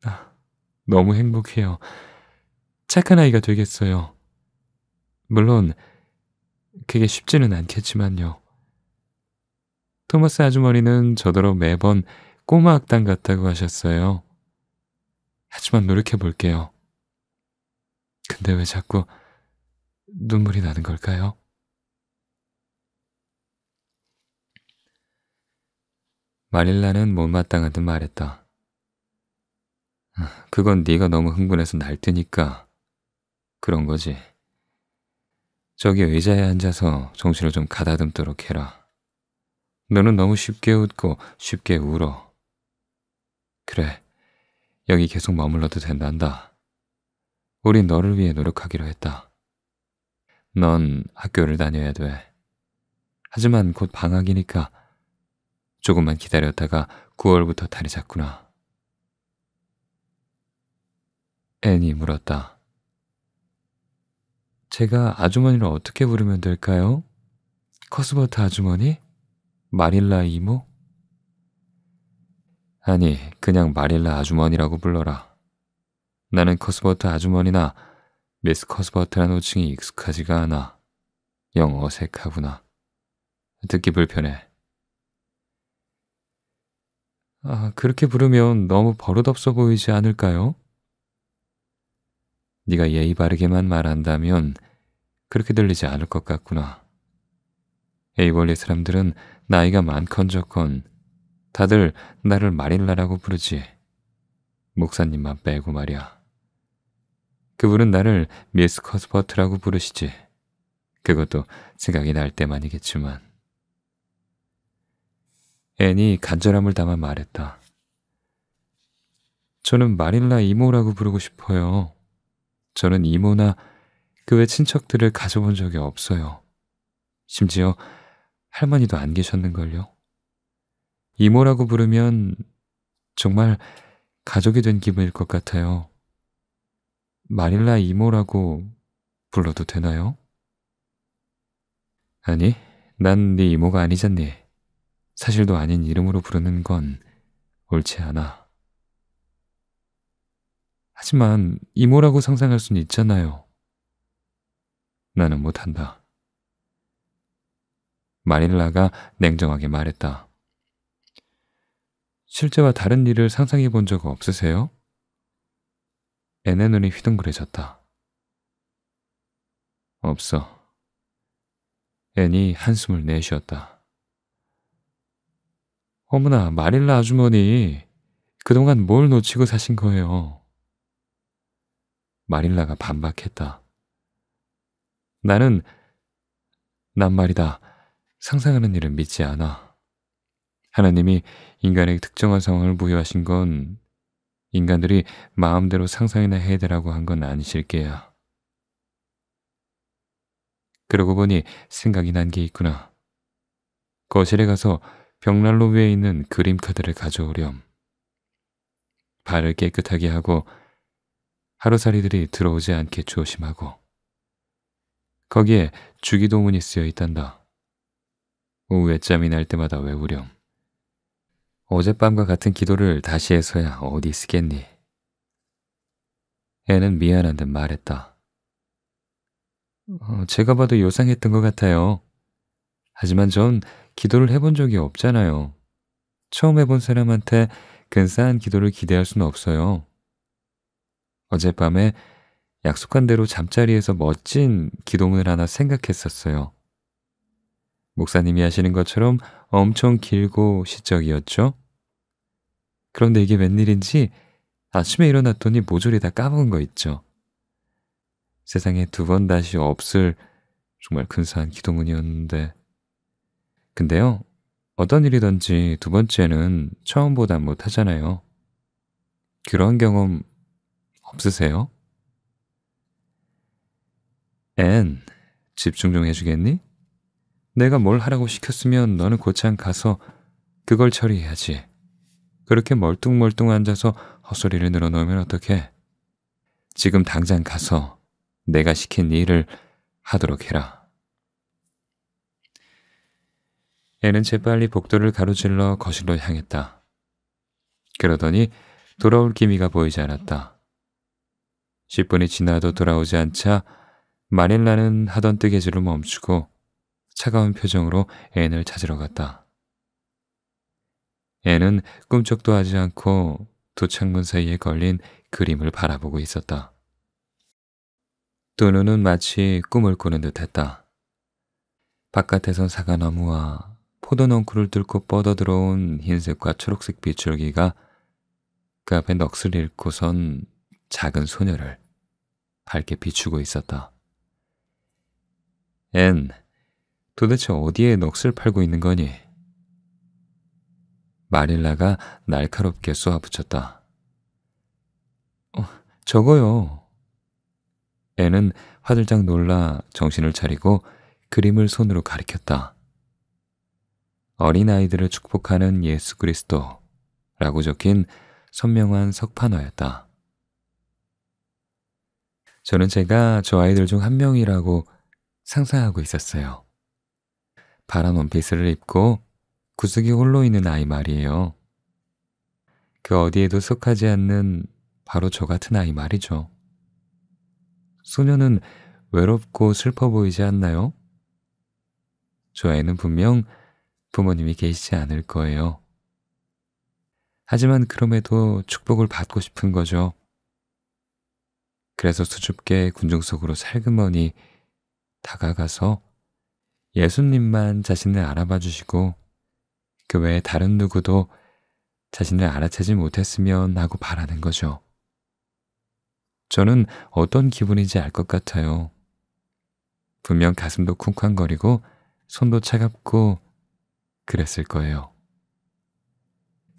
아, 너무 행복해요. 착한 아이가 되겠어요. 물론 그게 쉽지는 않겠지만요. 토마스 아주머니는 저더러 매번 꼬마 악당 같다고 하셨어요. 하지만 노력해 볼게요. 근데 왜 자꾸 눈물이 나는 걸까요? 마릴라는 못마땅하듯 말했다. 아, 그건 네가 너무 흥분해서 날뛰니까 그런 거지. 저기 의자에 앉아서 정신을 좀 가다듬도록 해라. 너는 너무 쉽게 웃고 쉽게 울어. 그래, 여기 계속 머물러도 된단다. 우린 너를 위해 노력하기로 했다. 넌 학교를 다녀야 돼. 하지만 곧 방학이니까 조금만 기다렸다가 9월부터 다리 잡구나. 앤이 물었다. 제가 아주머니를 어떻게 부르면 될까요? 커스버트 아주머니? 마릴라 이모? 아니, 그냥 마릴라 아주머니라고 불러라. 나는 커스버트 아주머니나 미스 커스버트라는 호칭이 익숙하지가 않아. 영 어색하구나. 듣기 불편해. 아, 그렇게 부르면 너무 버릇없어 보이지 않을까요? 네가 예의 바르게만 말한다면 그렇게 들리지 않을 것 같구나. 에이벌리 사람들은 나이가 많건 적건 다들 나를 마릴라라고 부르지. 목사님만 빼고 말이야. 그분은 나를 미스 커스퍼트라고 부르시지. 그것도 생각이 날 때만이겠지만. 앤이 간절함을 담아 말했다. 저는 마릴라 이모라고 부르고 싶어요. 저는 이모나 그 외 친척들을 가져본 적이 없어요. 심지어 할머니도 안 계셨는걸요. 이모라고 부르면 정말 가족이 된 기분일 것 같아요. 마릴라 이모라고 불러도 되나요? 아니, 난 네 이모가 아니잖니. 사실도 아닌 이름으로 부르는 건 옳지 않아. 하지만 이모라고 상상할 순 있잖아요. 나는 못한다. 마릴라가 냉정하게 말했다. 실제와 다른 일을 상상해 본 적 없으세요? 애네 눈이 휘둥그레졌다. 없어. 애니 한숨을 내쉬었다. 어머나, 마릴라 아주머니. 그동안 뭘 놓치고 사신 거예요? 마릴라가 반박했다. 나는, 난 말이다. 상상하는 일은 믿지 않아. 하나님이 인간에게 특정한 상황을 부여하신 건 인간들이 마음대로 상상이나 해대라고 한 건 아니실게요. 그러고 보니 생각이 난 게 있구나. 거실에 가서 벽난로 위에 있는 그림 카드를 가져오렴. 발을 깨끗하게 하고 하루살이들이 들어오지 않게 조심하고 거기에 주기도문이 쓰여 있단다. 오후에 잠이날 때마다 외우렴. 어젯밤과 같은 기도를 다시 해서야 어디 쓰겠니? 애는 미안한 듯 말했다. 어, 제가 봐도 요상했던 것 같아요. 하지만 전 기도를 해본 적이 없잖아요. 처음 해본 사람한테 근사한 기도를 기대할 수는 없어요. 어젯밤에 약속한 대로 잠자리에서 멋진 기도문을 하나 생각했었어요. 목사님이 하시는 것처럼 엄청 길고 시적이었죠. 그런데 이게 웬일인지 아침에 일어났더니 모조리 다 까먹은 거 있죠. 세상에 두 번 다시 없을 정말 근사한 기도문이었는데 근데요, 어떤 일이든지 두 번째는 처음보다 못하잖아요. 그런 경험 없으세요? 앤, 집중 좀 해주겠니? 내가 뭘 하라고 시켰으면 너는 곧장 가서 그걸 처리해야지. 그렇게 멀뚱멀뚱 앉아서 헛소리를 늘어놓으면 어떡해? 지금 당장 가서 내가 시킨 일을 하도록 해라. 애는 재빨리 복도를 가로질러 거실로 향했다. 그러더니 돌아올 기미가 보이지 않았다. 10분이 지나도 돌아오지 않자 마릴라는 하던 뜨개질을 멈추고 차가운 표정으로 앤을 찾으러 갔다. 앤은 꿈쩍도 하지 않고 두 창문 사이에 걸린 그림을 바라보고 있었다. 두 눈은 마치 꿈을 꾸는 듯했다. 바깥에선 사과나무와 포도넝쿨을 뚫고 뻗어들어온 흰색과 초록색 비줄기가 그 앞에 넋을 잃고선 작은 소녀를 밝게 비추고 있었다. 앤, 도대체 어디에 넋을 팔고 있는 거니? 마릴라가 날카롭게 쏘아붙였다. 어, 저거요. 애는 화들짝 놀라 정신을 차리고 그림을 손으로 가리켰다. 어린아이들을 축복하는 예수 그리스도라고 적힌 선명한 석판화였다. 저는 제가 저 아이들 중 한 명이라고 상상하고 있었어요. 파란 원피스를 입고 구석에 홀로 있는 아이 말이에요. 그 어디에도 속하지 않는 바로 저 같은 아이 말이죠. 소녀는 외롭고 슬퍼 보이지 않나요? 저 아이는 분명 부모님이 계시지 않을 거예요. 하지만 그럼에도 축복을 받고 싶은 거죠. 그래서 수줍게 군중 속으로 살그머니 다가가서 예수님만 자신을 알아봐 주시고 그 외에 다른 누구도 자신을 알아채지 못했으면 하고 바라는 거죠. 저는 어떤 기분인지 알 것 같아요. 분명 가슴도 쿵쾅거리고 손도 차갑고 그랬을 거예요.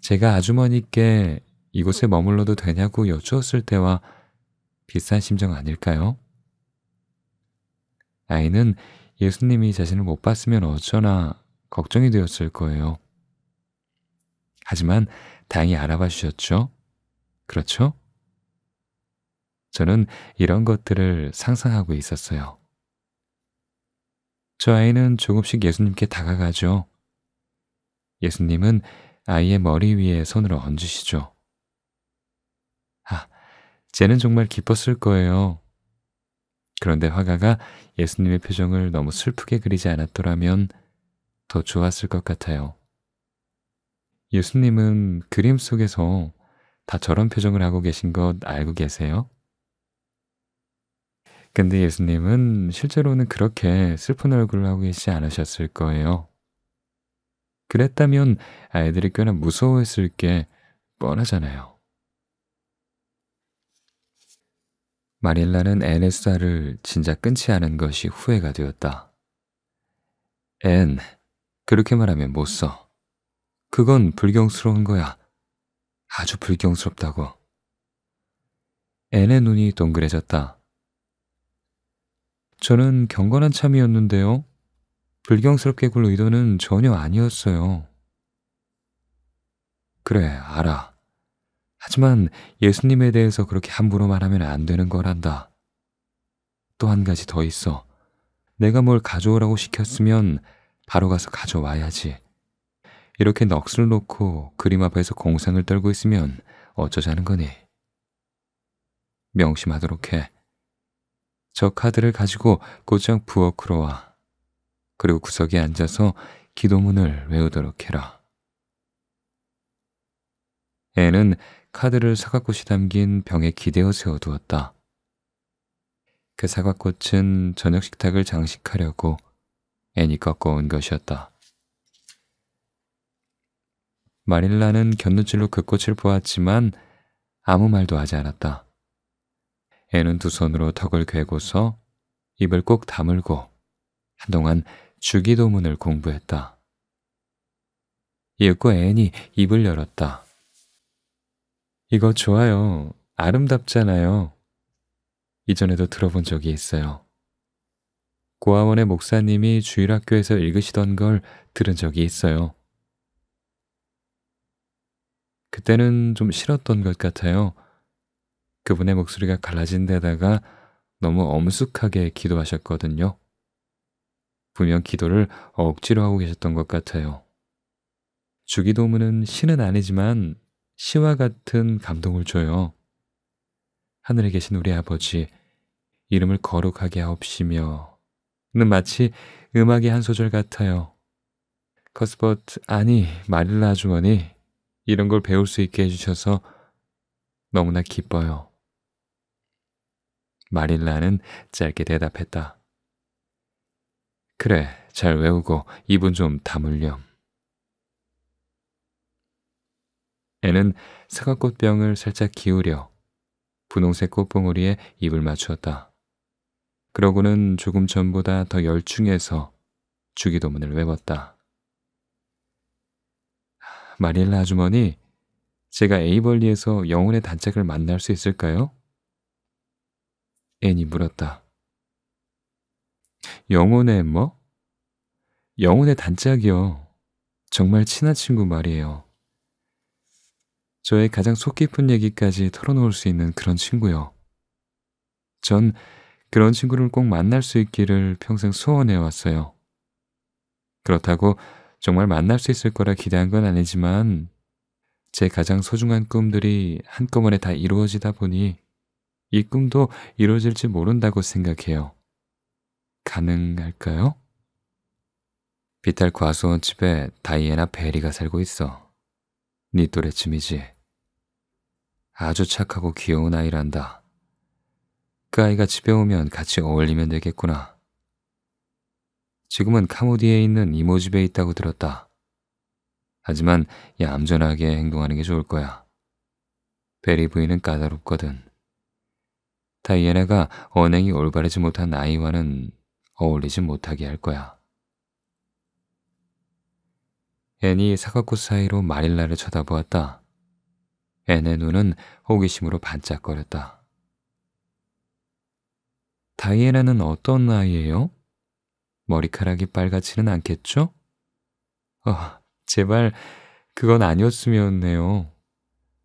제가 아주머니께 이곳에 머물러도 되냐고 여쭈었을 때와 비슷한 심정 아닐까요? 아이는 예수님이 자신을 못 봤으면 어쩌나 걱정이 되었을 거예요. 하지만 다행히 알아봐 주셨죠? 그렇죠? 저는 이런 것들을 상상하고 있었어요. 저 아이는 조금씩 예수님께 다가가죠. 예수님은 아이의 머리 위에 손을 얹으시죠. 아, 쟤는 정말 기뻤을 거예요. 그런데 화가가 예수님의 표정을 너무 슬프게 그리지 않았더라면 더 좋았을 것 같아요. 예수님은 그림 속에서 다 저런 표정을 하고 계신 것 알고 계세요? 근데 예수님은 실제로는 그렇게 슬픈 얼굴을 하고 계시지 않으셨을 거예요. 그랬다면 아이들이 꽤나 무서워했을 게 뻔하잖아요. 마릴라는 NSR을 진작 끊지 않은 것이 후회가 되었다. N, 그렇게 말하면 못 써. 그건 불경스러운 거야. 아주 불경스럽다고. N의 눈이 동그래졌다. 저는 경건한 참이었는데요. 불경스럽게 굴 의도는 전혀 아니었어요. 그래, 알아. 하지만 예수님에 대해서 그렇게 함부로 말하면 안 되는 거란다. 또 한 가지 더 있어. 내가 뭘 가져오라고 시켰으면 바로 가서 가져와야지. 이렇게 넋을 놓고 그림 앞에서 공상을 떨고 있으면 어쩌자는 거니? 명심하도록 해. 저 카드를 가지고 곧장 부엌으로 와. 그리고 구석에 앉아서 기도문을 외우도록 해라. 애는 카드를 사과꽃이 담긴 병에 기대어 세워두었다. 그 사과꽃은 저녁 식탁을 장식하려고 애니 꺾어온 것이었다. 마릴라는 견눈질로그 꽃을 보았지만 아무 말도 하지 않았다. 애는 두 손으로 턱을 괴고서 입을 꼭 다물고 한동안 주기도문을 공부했다. 읽고 애니 입을 열었다. 이거 좋아요. 아름답잖아요. 이전에도 들어본 적이 있어요. 고아원의 목사님이 주일학교에서 읽으시던 걸 들은 적이 있어요. 그때는 좀 싫었던 것 같아요. 그분의 목소리가 갈라진 데다가 너무 엄숙하게 기도하셨거든요. 분명 기도를 억지로 하고 계셨던 것 같아요. 주기도문은 신은 아니지만 시와 같은 감동을 줘요. 하늘에 계신 우리 아버지, 이름을 거룩하게 하옵시며 는 마치 음악의 한 소절 같아요. 커스버트, 아니, 마릴라 주머니 이런 걸 배울 수 있게 해주셔서 너무나 기뻐요. 마릴라는 짧게 대답했다. 그래, 잘 외우고 입은 좀 다물렴. 애는 사과꽃병을 살짝 기울여 분홍색 꽃봉오리에 입을 맞추었다. 그러고는 조금 전보다 더 열중해서 주기도문을 외웠다. 마릴라 아주머니, 제가 에이벌리에서 영혼의 단짝을 만날 수 있을까요? 앤이 물었다. 영혼의 뭐? 영혼의 단짝이요. 정말 친한 친구 말이에요. 저의 가장 속 깊은 얘기까지 털어놓을 수 있는 그런 친구요. 전 그런 친구를 꼭 만날 수 있기를 평생 소원해왔어요. 그렇다고 정말 만날 수 있을 거라 기대한 건 아니지만 제 가장 소중한 꿈들이 한꺼번에 다 이루어지다 보니 이 꿈도 이루어질지 모른다고 생각해요. 가능할까요? 비탈 과수원 집에 다이애나 베리가 살고 있어. 네 또래쯤이지. 아주 착하고 귀여운 아이란다. 그 아이가 집에 오면 같이 어울리면 되겠구나. 지금은 카모디에 있는 이모 집에 있다고 들었다. 하지만 얌전하게 행동하는 게 좋을 거야. 베리 부인은 까다롭거든. 다이애나가 언행이 올바르지 못한 아이와는 어울리지 못하게 할 거야. 애니 사각꽃 사이로 마릴라를 쳐다보았다. 앤네 눈은 호기심으로 반짝거렸다. 다이애라는 어떤 아이예요? 머리카락이 빨갛지는 않겠죠? 어, 제발 그건 아니었으면 해요.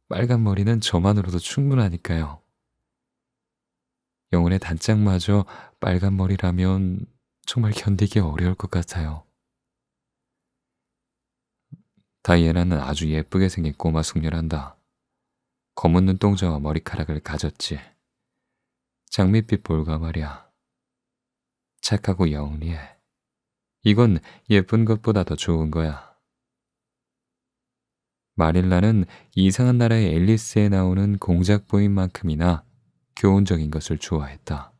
빨간 머리는 저만으로도 충분하니까요. 영혼의 단짝마저 빨간 머리라면 정말 견디기 어려울 것 같아요. 다이애라는 아주 예쁘게 생긴 꼬마 숙녀란다. 검은 눈동자와 머리카락을 가졌지. 장밋빛 볼과 말이야. 착하고 영리해. 이건 예쁜 것보다 더 좋은 거야. 마릴라는 이상한 나라의 앨리스에 나오는 공작부인만큼이나 교훈적인 것을 좋아했다.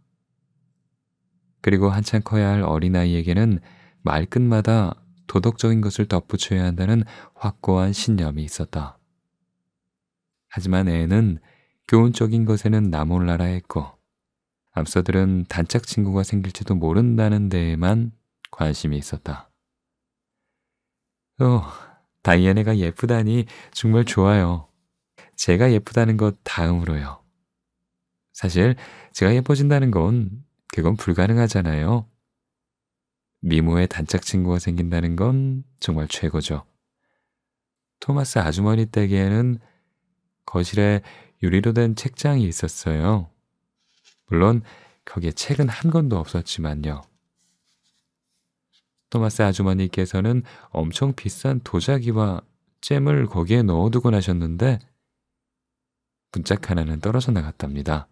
그리고 한창 커야 할 어린아이에게는 말끝마다 도덕적인 것을 덧붙여야 한다는 확고한 신념이 있었다. 하지만 애는 교훈적인 것에는 나몰라라 했고 앞서들은 단짝 친구가 생길지도 모른다는 데에만 관심이 있었다. 어, 다이애네가 예쁘다니 정말 좋아요. 제가 예쁘다는 것 다음으로요. 사실 제가 예뻐진다는 건 그건 불가능하잖아요. 미모에 단짝 친구가 생긴다는 건 정말 최고죠. 토마스 아주머니 댁에는 거실에 유리로 된 책장이 있었어요. 물론 거기에 책은 한 권도 없었지만요. 토마스 아주머니께서는 엄청 비싼 도자기와 잼을 거기에 넣어두곤 하셨는데 문짝 하나는 떨어져 나갔답니다.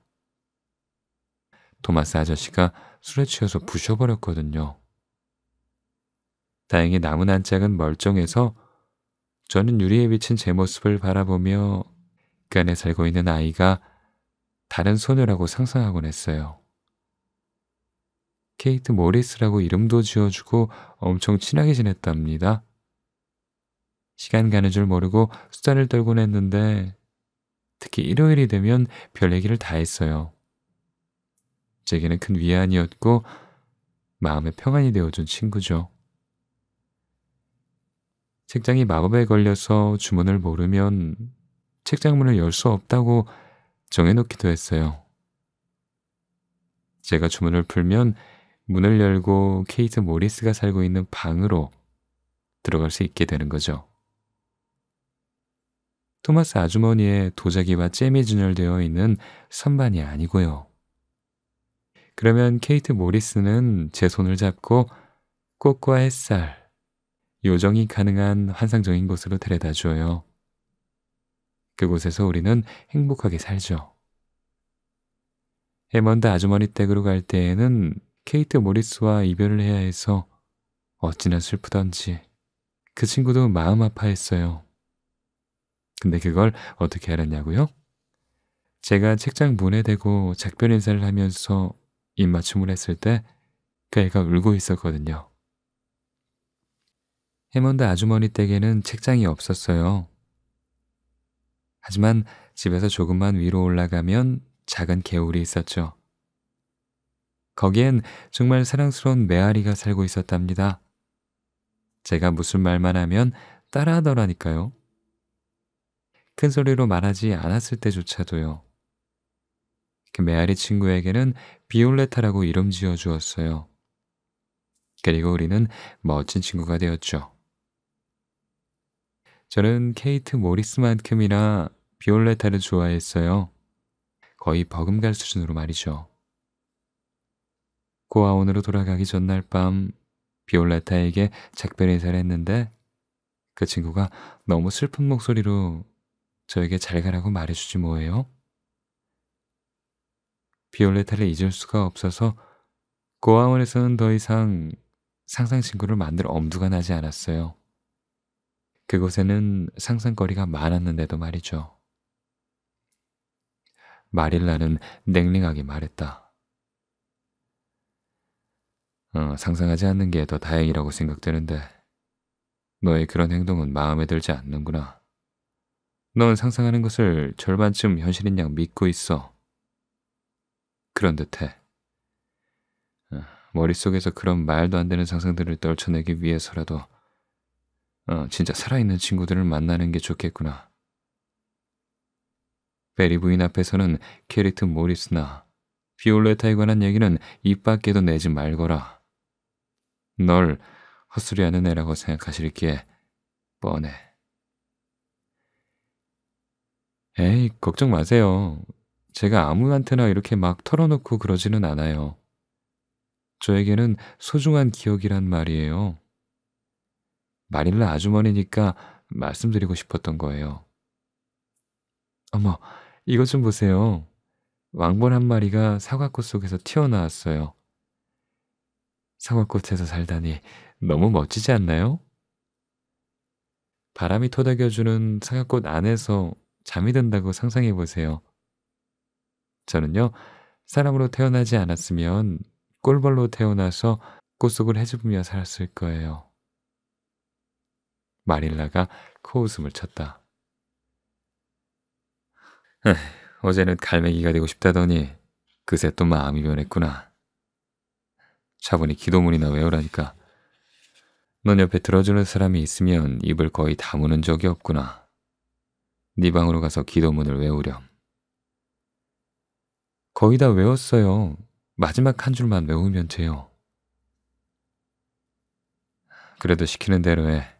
토마스 아저씨가 술에 취해서 부셔버렸거든요. 다행히 남은 한 짝은 멀쩡해서 저는 유리에 비친 제 모습을 바라보며 뒷간에 살고 있는 아이가 다른 소녀라고 상상하곤 했어요. 케이트 모리스라고 이름도 지어주고 엄청 친하게 지냈답니다. 시간 가는 줄 모르고 수다를 떨곤 했는데 특히 일요일이 되면 별 얘기를 다 했어요. 제게는 큰 위안이었고 마음의 평안이 되어준 친구죠. 책장이 마법에 걸려서 주문을 모르면 책장문을 열 수 없다고 정해놓기도 했어요. 제가 주문을 풀면 문을 열고 케이트 모리스가 살고 있는 방으로 들어갈 수 있게 되는 거죠. 토마스 아주머니의 도자기와 잼이 진열되어 있는 선반이 아니고요. 그러면 케이트 모리스는 제 손을 잡고 꽃과 햇살, 요정이 가능한 환상적인 곳으로 데려다 줘요. 그곳에서 우리는 행복하게 살죠. 해먼드 아주머니 댁으로 갈 때에는 케이트 모리스와 이별을 해야 해서 어찌나 슬프던지 그 친구도 마음 아파했어요. 근데 그걸 어떻게 알았냐고요? 제가 책장 문에 대고 작별 인사를 하면서 입맞춤을 했을 때 그 애가 울고 있었거든요. 해먼드 아주머니 댁에는 책장이 없었어요. 하지만 집에서 조금만 위로 올라가면 작은 개울이 있었죠. 거기엔 정말 사랑스러운 메아리가 살고 있었답니다. 제가 무슨 말만 하면 따라하더라니까요. 큰 소리로 말하지 않았을 때조차도요. 그 메아리 친구에게는 비올레타라고 이름 지어 주었어요. 그리고 우리는 멋진 친구가 되었죠. 저는 케이트 모리스만큼이나 비올레타를 좋아했어요. 거의 버금갈 수준으로 말이죠. 고아원으로 돌아가기 전날 밤 비올레타에게 작별 인사를 했는데 그 친구가 너무 슬픈 목소리로 저에게 잘 가라고 말해주지 뭐예요? 비올레타를 잊을 수가 없어서 고아원에서는 더 이상 상상 친구를 만들 엄두가 나지 않았어요. 그곳에는 상상거리가 많았는데도 말이죠. 마릴라는 냉랭하게 말했다. 어, 상상하지 않는 게 더 다행이라고 생각되는데 너의 그런 행동은 마음에 들지 않는구나. 넌 상상하는 것을 절반쯤 현실인 양 믿고 있어. 그런 듯해. 어, 머릿속에서 그런 말도 안 되는 상상들을 떨쳐내기 위해서라도 어, 진짜 살아있는 친구들을 만나는 게 좋겠구나. 베리 부인 앞에서는 캐리트 모리스나 비올레타에 관한 얘기는 입 밖에도 내지 말거라. 널 헛소리하는 애라고 생각하실게 뻔해. 에이, 걱정 마세요. 제가 아무한테나 이렇게 막 털어놓고 그러지는 않아요. 저에게는 소중한 기억이란 말이에요. 마릴라 아주머니니까 말씀드리고 싶었던 거예요. 어머, 이것 좀 보세요. 왕벌 한 마리가 사과꽃 속에서 튀어나왔어요. 사과꽃에서 살다니 너무 멋지지 않나요? 바람이 토닥여주는 사과꽃 안에서 잠이 든다고 상상해보세요. 저는요, 사람으로 태어나지 않았으면 꼴벌로 태어나서 꽃속을 헤집으며 살았을 거예요. 마릴라가 코웃음을 쳤다. 어제는 갈매기가 되고 싶다더니 그새 또 마음이 변했구나. 차분히 기도문이나 외우라니까. 넌 옆에 들어주는 사람이 있으면 입을 거의 다무는 적이 없구나. 네 방으로 가서 기도문을 외우렴. 거의 다 외웠어요. 마지막 한 줄만 외우면 돼요. 그래도 시키는 대로 해.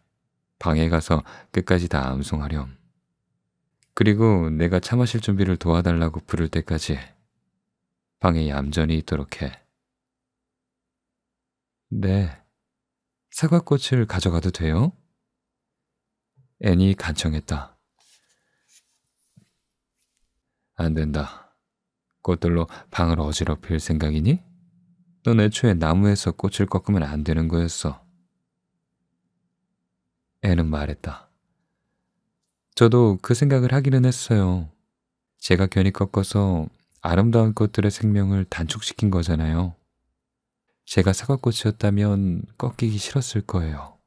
방에 가서 끝까지 다 암송하렴. 그리고 내가 차 마실 준비를 도와달라고 부를 때까지 방에 얌전히 있도록 해. 네, 사과꽃을 가져가도 돼요? 애니 간청했다. 안 된다. 꽃들로 방을 어지럽힐 생각이니? 넌 애초에 나무에서 꽃을 꺾으면 안 되는 거였어. 애는 말했다. 저도 그 생각을 하기는 했어요. 제가 괜히 꺾어서 아름다운 꽃들의 생명을 단축시킨 거잖아요. 제가 사과꽃이었다면 꺾이기 싫었을 거예요.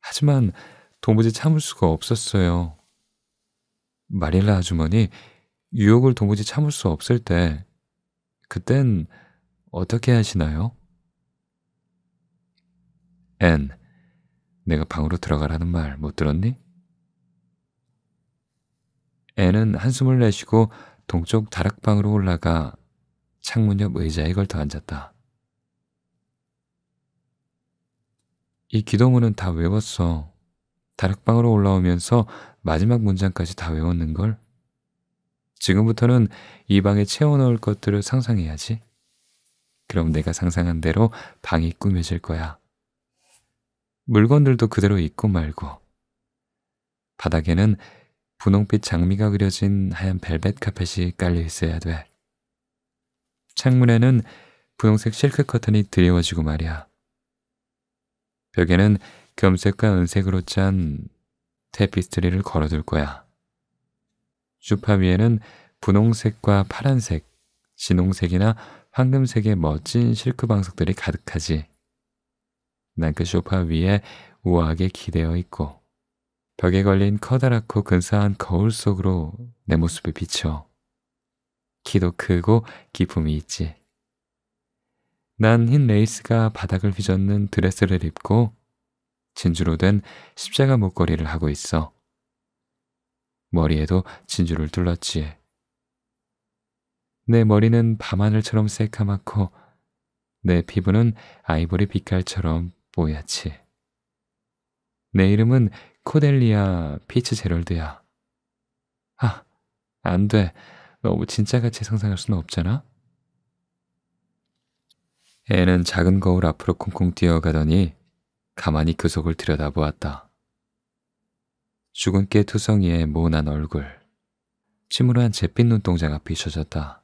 하지만 도무지 참을 수가 없었어요. 마릴라 아주머니, 유혹을 도무지 참을 수 없을 때, 그땐 어떻게 하시나요? 앤, 내가 방으로 들어가라는 말 못 들었니? 애는 한숨을 내쉬고 동쪽 다락방으로 올라가 창문 옆 의자에 걸터 앉았다. 이 기도문은 다 외웠어. 다락방으로 올라오면서 마지막 문장까지 다 외웠는걸? 지금부터는 이 방에 채워넣을 것들을 상상해야지. 그럼 내가 상상한 대로 방이 꾸며질 거야. 물건들도 그대로 있고 말고 바닥에는 분홍빛 장미가 그려진 하얀 벨벳 카펫이 깔려 있어야 돼. 창문에는 분홍색 실크 커튼이 드리워지고 말이야. 벽에는 금색과 은색으로 짠 테피스트리를 걸어둘 거야. 주파 위에는 분홍색과 파란색, 진홍색이나 황금색의 멋진 실크 방석들이 가득하지. 난그 소파 위에 우아하게 기대어 있고 벽에 걸린 커다랗고 근사한 거울 속으로 내 모습을 비춰. 키도 크고 기품이 있지. 난 흰 레이스가 바닥을 휘젓는 드레스를 입고 진주로 된 십자가 목걸이를 하고 있어. 머리에도 진주를 둘렀지. 내 머리는 밤하늘처럼 새카맣고 내 피부는 아이보리 빛깔처럼 뭐야지. 내 이름은 코델리아 피츠 제럴드야. 아, 안 돼. 너무 진짜같이 상상할 수는 없잖아. 애는 작은 거울 앞으로 쿵쿵 뛰어가더니 가만히 그 속을 들여다보았다. 죽은 깨 투성이의 모난 얼굴, 침울한 잿빛 눈동자가 비춰졌다.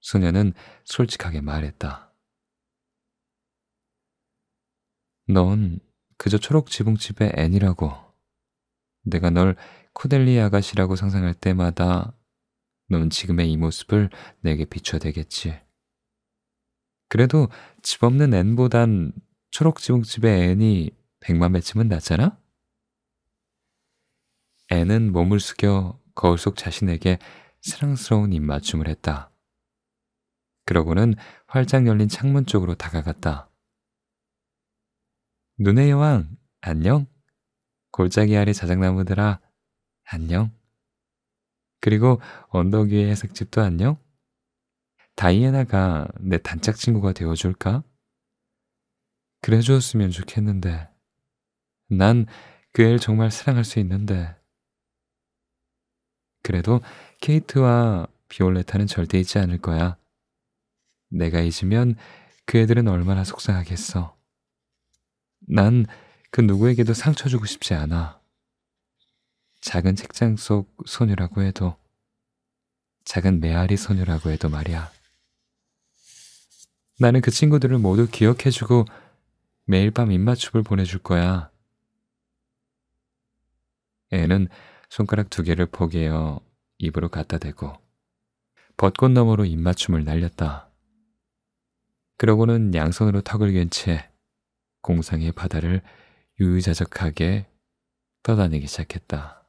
소녀는 솔직하게 말했다. 넌 그저 초록 지붕집의 앤이라고. 내가 널 코델리 아가씨라고 상상할 때마다 넌 지금의 이 모습을 내게 비춰대겠지. 그래도 집 없는 앤보단 초록 지붕집의 앤이 백만 배쯤은 낫잖아? 앤은 몸을 숙여 거울 속 자신에게 사랑스러운 입맞춤을 했다. 그러고는 활짝 열린 창문 쪽으로 다가갔다. 눈의 여왕, 안녕. 골짜기 아래 자작나무들아, 안녕. 그리고 언덕 위의 해석집도 안녕. 다이애나가 내 단짝 친구가 되어줄까? 그래 주었으면 좋겠는데. 난 그 애를 정말 사랑할 수 있는데. 그래도 케이트와 비올레타는 절대 잊지 않을 거야. 내가 잊으면 그 애들은 얼마나 속상하겠어. 난그 누구에게도 상처 주고 싶지 않아. 작은 책장 속 소녀라고 해도, 작은 메아리 소녀라고 해도 말이야. 나는 그 친구들을 모두 기억해주고 매일 밤 입맞춤을 보내줄 거야. 애는 손가락 두 개를 포개어 입으로 갖다 대고 벚꽃 너머로 입맞춤을 날렸다. 그러고는 양손으로 턱을 갠채 공상의 바다를 유유자적하게 떠다니기 시작했다.